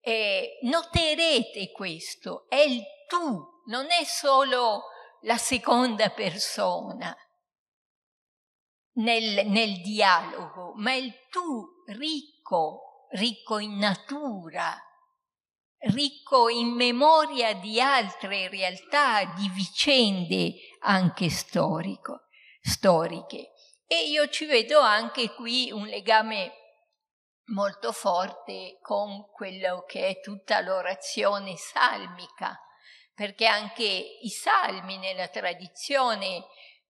eh, noterete questo, è il tu, non è solo la seconda persona, nel, nel dialogo, ma il tu ricco, ricco in natura, ricco in memoria di altre realtà, di vicende anche storico, storiche. E io ci vedo anche qui un legame molto forte con quello che è tutta l'orazione salmica, perché anche i salmi nella tradizione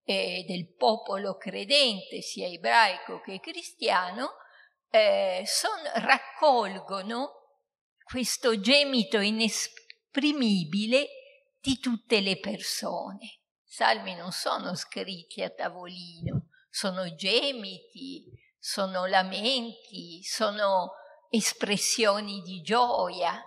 eh, del popolo credente, sia ebraico che cristiano, eh, son, raccolgono questo gemito inesprimibile di tutte le persone. Salmi non sono scritti a tavolino, sono gemiti, sono lamenti, sono espressioni di gioia,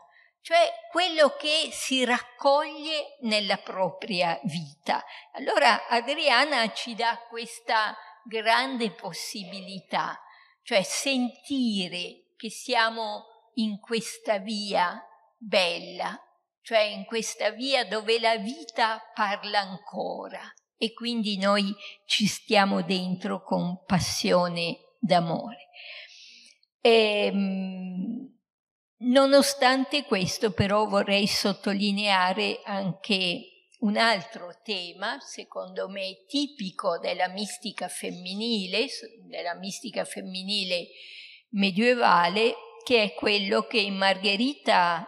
cioè quello che si raccoglie nella propria vita. Allora Adriana ci dà questa grande possibilità, cioè sentire che siamo in questa via bella, cioè in questa via dove la vita parla ancora e quindi noi ci stiamo dentro con passione d'amore. E, ehm, Nonostante questo però vorrei sottolineare anche un altro tema, secondo me tipico della mistica femminile, della mistica femminile medievale, che è quello che in Margherita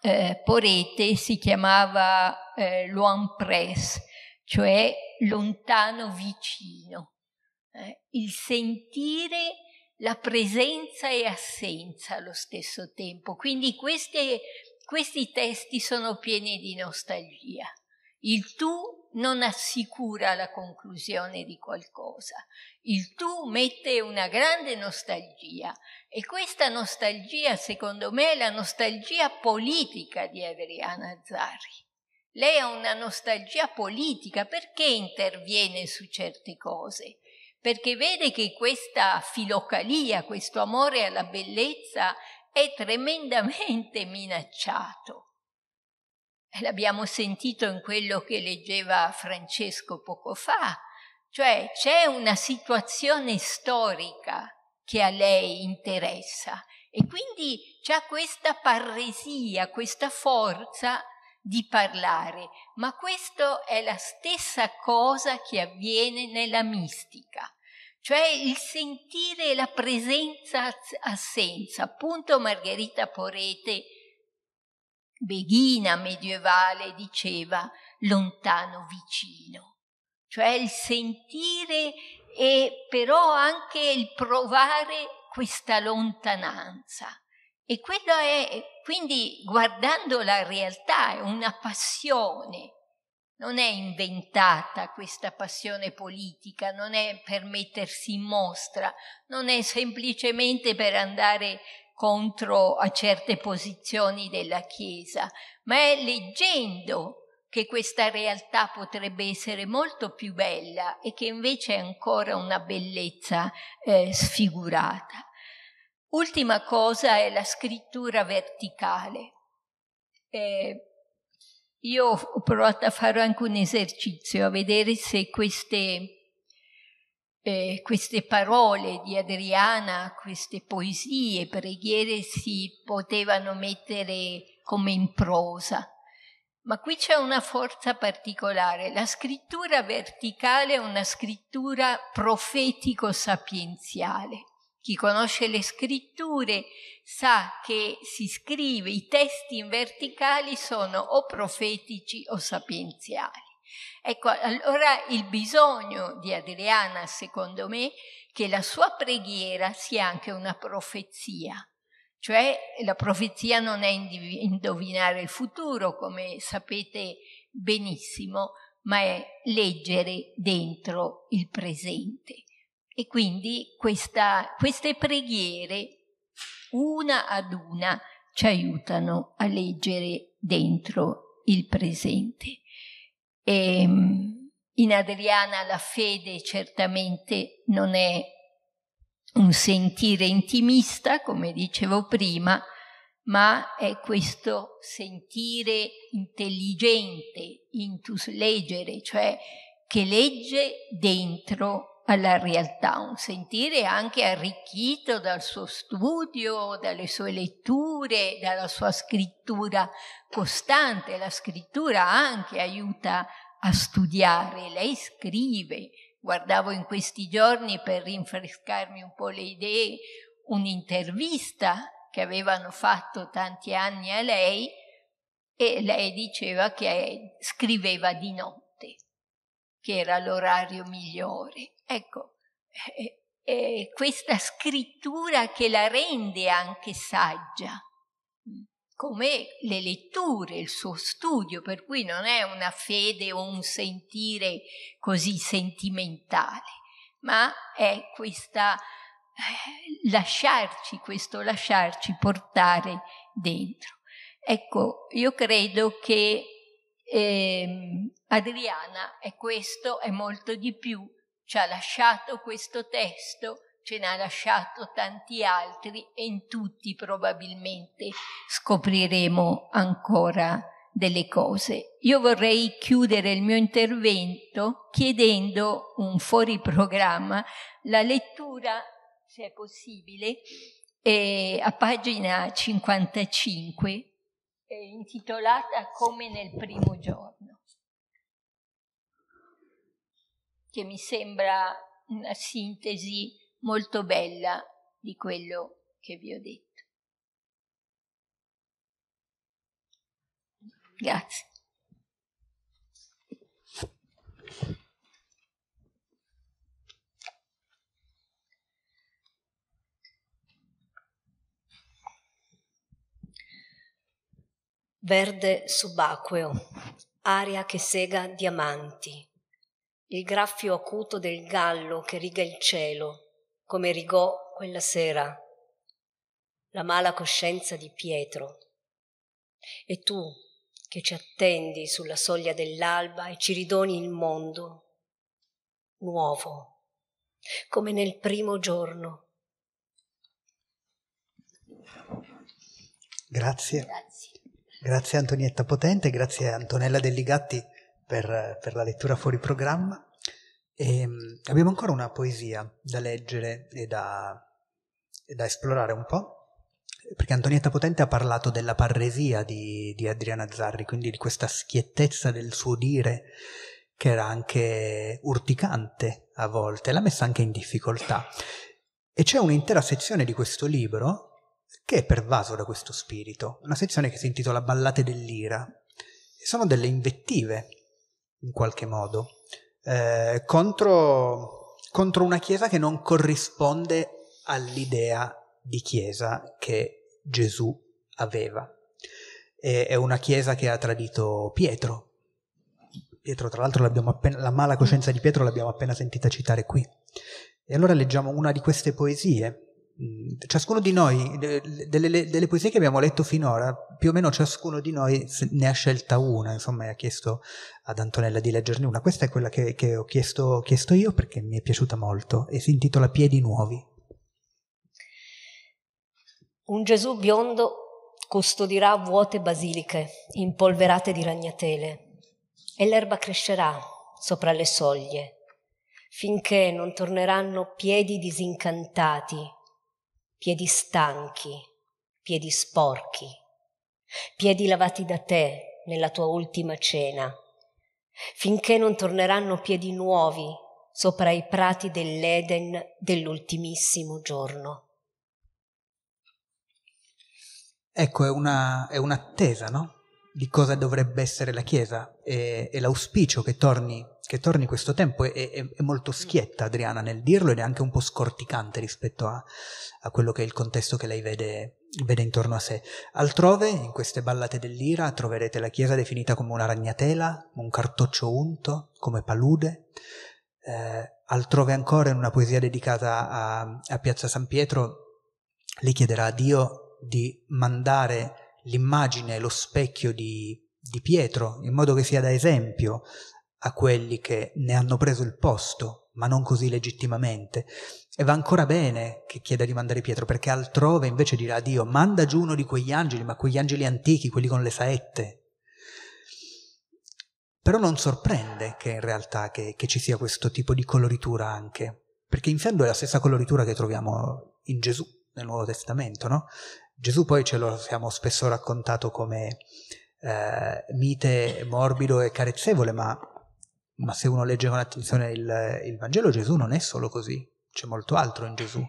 eh, Porete si chiamava eh, loin presse, cioè lontano vicino. Eh, il sentire la presenza e assenza allo stesso tempo. Quindi queste, questi testi sono pieni di nostalgia. Il tu non assicura la conclusione di qualcosa, il tu mette una grande nostalgia e questa nostalgia secondo me è la nostalgia politica di Adriana Zari. Lei ha una nostalgia politica perché interviene su certe cose perché vede che questa filocalia, questo amore alla bellezza è tremendamente minacciato. l'abbiamo sentito in quello che leggeva Francesco poco fa, cioè c'è una situazione storica che a lei interessa e quindi c'è questa parresia, questa forza di parlare, ma questa è la stessa cosa che avviene nella mistica, cioè il sentire la presenza assenza. Appunto Margherita Porete, beghina medievale, diceva lontano vicino, cioè il sentire e però anche il provare questa lontananza. E quello è, quindi guardando la realtà, è una passione, non è inventata questa passione politica, non è per mettersi in mostra, non è semplicemente per andare contro a certe posizioni della Chiesa, ma è leggendo che questa realtà potrebbe essere molto più bella e che invece è ancora una bellezza eh, sfigurata. Ultima cosa è la scrittura verticale. Eh, io ho provato a fare anche un esercizio, a vedere se queste, eh, queste parole di Adriana, queste poesie, preghiere si potevano mettere come in prosa. Ma qui c'è una forza particolare. La scrittura verticale è una scrittura profetico-sapienziale. Chi conosce le scritture sa che si scrive, i testi in verticali sono o profetici o sapienziali. Ecco, allora il bisogno di Adriana, secondo me, che la sua preghiera sia anche una profezia. Cioè la profezia non è indovinare il futuro, come sapete benissimo, ma è leggere dentro il presente. E quindi questa, queste preghiere, una ad una, ci aiutano a leggere dentro il presente. E, ehm, in Adriana la fede certamente non è un sentire intimista, come dicevo prima, ma è questo sentire intelligente, intus leggere, cioè che legge dentro il alla realtà, un sentire anche arricchito dal suo studio, dalle sue letture, dalla sua scrittura costante. La scrittura anche aiuta a studiare, lei scrive. Guardavo in questi giorni per rinfrescarmi un po' le idee un'intervista che avevano fatto tanti anni a lei e lei diceva che scriveva di notte, che era l'orario migliore. Ecco, è, eh, è eh, eh, questa scrittura che la rende anche saggia, mm, come le letture, il suo studio, per cui non è una fede o un sentire così sentimentale, ma è questa lasciarci, questo lasciarci portare dentro. Ecco, io credo che eh, Adriana è questo, è molto di più ci ha lasciato questo testo, ce ne ha lasciato tanti altri e in tutti probabilmente scopriremo ancora delle cose. Io vorrei chiudere il mio intervento chiedendo un fuori programma la lettura, se è possibile, eh, a pagina 55, eh, intitolata Come nel primo giorno. che mi sembra una sintesi molto bella di quello che vi ho detto. Grazie. Verde subacqueo, aria che sega diamanti, il graffio acuto del gallo che riga il cielo, come rigò quella sera la mala coscienza di Pietro. E tu che ci attendi sulla soglia dell'alba e ci ridoni il mondo nuovo, come nel primo giorno. Grazie. Grazie. Grazie Antonietta Potente, grazie Antonella Delligatti per, per la lettura fuori programma. E ehm, abbiamo ancora una poesia da leggere e da, e da, esplorare un po', perché Antonietta Potente ha parlato della parresia di, di, Adriana Zarri, quindi di questa schiettezza del suo dire che era anche urticante a volte, l'ha messa anche in difficoltà. E c'è un'intera sezione di questo libro che è pervaso da questo spirito, una sezione che si intitola Ballate dell'ira. Sono delle invettive in qualche modo, eh, contro, contro una Chiesa che non corrisponde all'idea di Chiesa che Gesù aveva. E, è una Chiesa che ha tradito Pietro. Pietro, tra l'altro, appena, la mala coscienza di Pietro l'abbiamo appena sentita citare qui. E allora leggiamo una di queste poesie ciascuno di noi, delle, delle, poesie che abbiamo letto finora, più o meno ciascuno di noi ne ha scelta una, insomma, e ha chiesto ad Antonella di leggerne una. Questa è quella che, che ho chiesto, chiesto io perché mi è piaciuta molto e si intitola Piedi Nuovi. Un Gesù biondo custodirà vuote basiliche, impolverate di ragnatele, e l'erba crescerà sopra le soglie, finché non torneranno piedi disincantati piedi stanchi, piedi sporchi, piedi lavati da te nella tua ultima cena, finché non torneranno piedi nuovi sopra i prati dell'Eden dell'ultimissimo giorno. Ecco, è, una, è un'attesa, no? Di cosa dovrebbe essere la Chiesa e, e l'auspicio che torni che torni questo tempo è, è, è, molto mm. schietta Adriana nel dirlo ed è anche un po' scorticante rispetto a, a quello che è il contesto che lei vede, vede intorno a sé. Altrove, in queste ballate dell'ira, troverete la chiesa definita come una ragnatela, un cartoccio unto, come palude. Eh, altrove ancora, in una poesia dedicata a, a Piazza San Pietro, lei chiederà a Dio di mandare l'immagine, lo specchio di, di Pietro, in modo che sia da esempio a quelli che ne hanno preso il posto, ma non così legittimamente. E va ancora bene che chieda di mandare Pietro, perché altrove invece dirà a Dio, manda giù uno di quegli angeli, ma quegli angeli antichi, quelli con le saette. Però non sorprende che in realtà che, che ci sia questo tipo di coloritura anche, perché in fondo è la stessa coloritura che troviamo in Gesù, nel Nuovo Testamento, no? Gesù poi ce lo siamo spesso raccontato come eh, mite, morbido e carezzevole, ma ma se uno legge con attenzione il, il Vangelo, Gesù non è solo così, c'è molto altro in Gesù.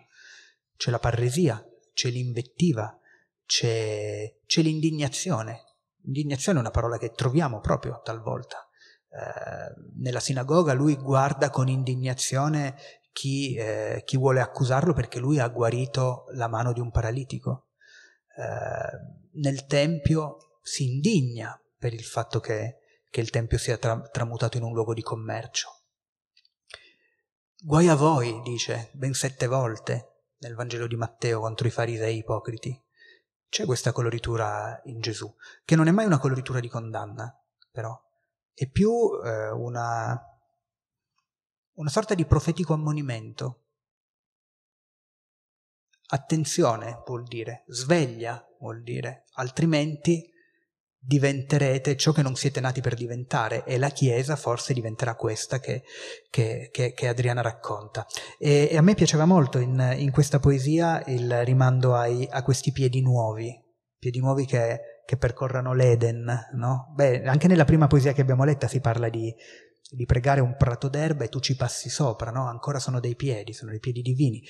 C'è la parresia, c'è l'invettiva, c'è, c'è l'indignazione. Indignazione è una parola che troviamo proprio talvolta. Eh, nella sinagoga lui guarda con indignazione chi, eh, chi, vuole accusarlo perché lui ha guarito la mano di un paralitico. Eh, nel Tempio si indigna per il fatto che che il Tempio sia tra- tramutato in un luogo di commercio. Guai a voi, dice ben sette volte nel Vangelo di Matteo contro i farisei ipocriti. C'è questa coloritura in Gesù, che non è mai una coloritura di condanna, però, è più eh, una, una sorta di profetico ammonimento. Attenzione vuol dire, sveglia vuol dire, altrimenti diventerete ciò che non siete nati per diventare e la Chiesa forse diventerà questa che, che, che, che Adriana racconta. E, e, a me piaceva molto in, in questa poesia il rimando ai, a questi piedi nuovi, piedi nuovi che, percorrono l'Eden, no? Beh, anche nella prima poesia che abbiamo letta si parla di, di pregare un prato d'erba e tu ci passi sopra, no? Ancora sono dei piedi, sono dei piedi divini.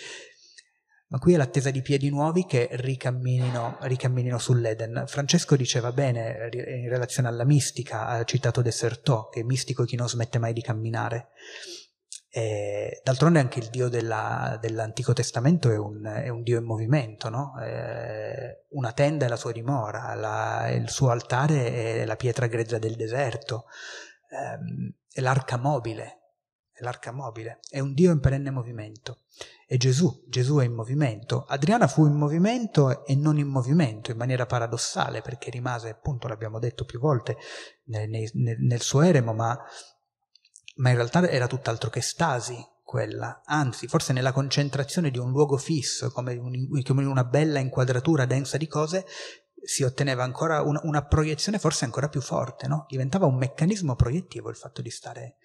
Ma qui è l'attesa di piedi nuovi che ricamminino, ricamminino sull'Eden. Francesco diceva bene in relazione alla mistica, ha citato De Certeau, che è mistico chi non smette mai di camminare. E, d'altronde anche il Dio della, dell'Antico Testamento è un, è un, Dio in movimento, no? eh, una tenda è la sua dimora, la, il suo altare è la pietra grezza del deserto, ehm, è l'arca mobile, è l'arca mobile, è un Dio in perenne movimento è Gesù, Gesù è in movimento. Adriana fu in movimento e non in movimento, in maniera paradossale, perché rimase, appunto, l'abbiamo detto più volte, nel, nel, nel suo eremo, ma, ma in realtà era tutt'altro che stasi, quella, anzi forse nella concentrazione di un luogo fisso, come, un, una bella inquadratura densa di cose, si otteneva ancora una, una proiezione forse ancora più forte, no? diventava un meccanismo proiettivo il fatto di stare,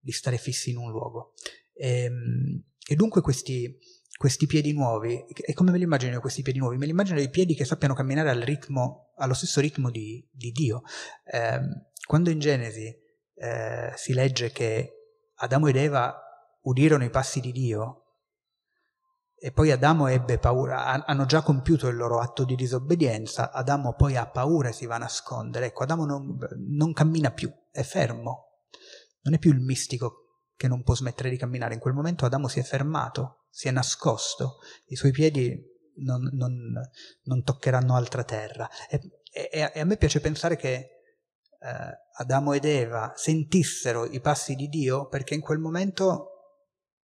di stare fissi in un luogo. E, ehm, e dunque questi, questi piedi nuovi, e come me li immagino questi piedi nuovi? Me li immagino dei piedi che sappiano camminare al ritmo, allo stesso ritmo di, di Dio. Eh, quando in Genesi eh, si legge che Adamo ed Eva udirono i passi di Dio e poi Adamo ebbe paura, hanno già compiuto il loro atto di disobbedienza, Adamo poi ha paura e si va a nascondere, ecco, Adamo non, non cammina più, è fermo, non è più il mistico che non può smettere di camminare. In quel momento Adamo si è fermato, si è nascosto, i suoi piedi non, non, non toccheranno altra terra. E, e, e, a me piace pensare che eh, Adamo ed Eva sentissero i passi di Dio perché in quel momento,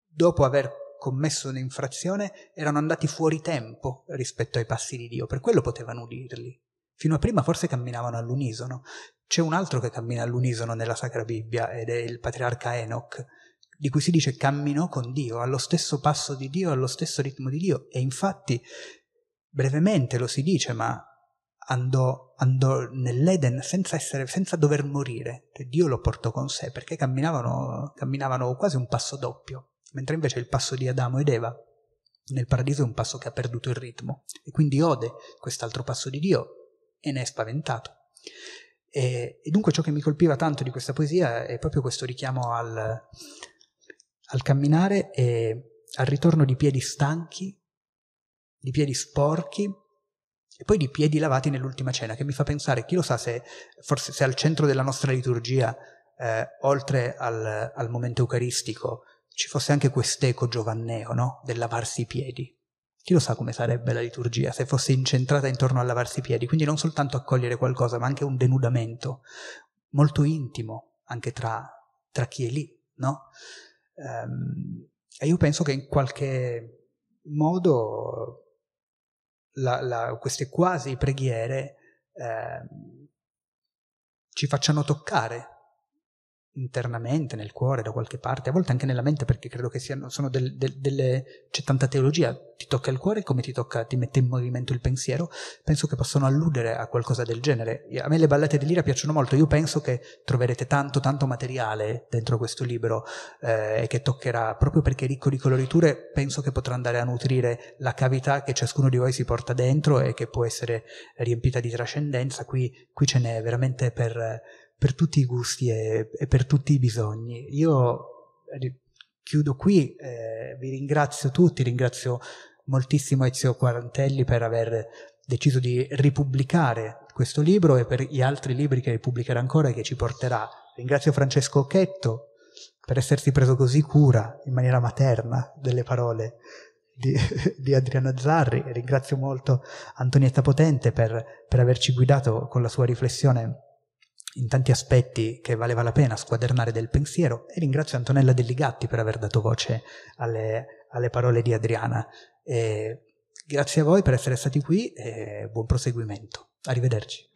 dopo aver commesso un'infrazione, erano andati fuori tempo rispetto ai passi di Dio, per quello potevano udirli. Fino a prima forse camminavano all'unisono. C'è un altro che cammina all'unisono nella Sacra Bibbia ed è il patriarca Enoch di cui si dice camminò con Dio, allo stesso passo di Dio, allo stesso ritmo di Dio. E infatti, brevemente lo si dice, ma andò, andò nell'Eden senza, essere, senza dover morire. Dio lo portò con sé perché camminavano, camminavano quasi un passo doppio, mentre invece il passo di Adamo ed Eva nel paradiso è un passo che ha perduto il ritmo e quindi ode quest'altro passo di Dio e ne è spaventato. E, e dunque ciò che mi colpiva tanto di questa poesia è proprio questo richiamo al, al camminare e al ritorno di piedi stanchi, di piedi sporchi e poi di piedi lavati nell'ultima cena, che mi fa pensare, chi lo sa se forse se al centro della nostra liturgia, eh, oltre al, al momento eucaristico, ci fosse anche quest'eco giovanneo, no? Del lavarsi i piedi. Chi lo sa come sarebbe la liturgia se fosse incentrata intorno al lavarsi i piedi, quindi non soltanto accogliere qualcosa, ma anche un denudamento molto intimo anche tra, tra chi è lì, no? Um, e io penso che in qualche modo la, la, queste quasi preghiere eh, ci facciano toccare internamente, nel cuore, da qualche parte, a volte anche nella mente, perché credo che siano, sono del, del, delle, c'è tanta teologia, ti tocca il cuore come ti tocca, ti mette in movimento il pensiero, penso che possano alludere a qualcosa del genere. A me le ballate di Lira piacciono molto, io penso che troverete tanto, tanto materiale dentro questo libro eh, e eh, che toccherà, proprio perché è ricco di coloriture, penso che potrà andare a nutrire la cavità che ciascuno di voi si porta dentro e che può essere riempita di trascendenza, qui, qui ce n'è veramente per Eh, per tutti i gusti e, e per tutti i bisogni. Io eh, chiudo qui, eh, vi ringrazio tutti, ringrazio moltissimo Ezio Quarantelli per aver deciso di ripubblicare questo libro e per gli altri libri che pubblicherà ancora e che ci porterà. Ringrazio Francesco Chetto per essersi preso così cura in maniera materna delle parole di, di Adriano Zarri. Ringrazio molto Antonietta Potente per, per averci guidato con la sua riflessione in tanti aspetti che valeva la pena squadernare del pensiero e ringrazio Antonella Delligatti per aver dato voce alle, alle parole di Adriana. E grazie a voi per essere stati qui e buon proseguimento. Arrivederci.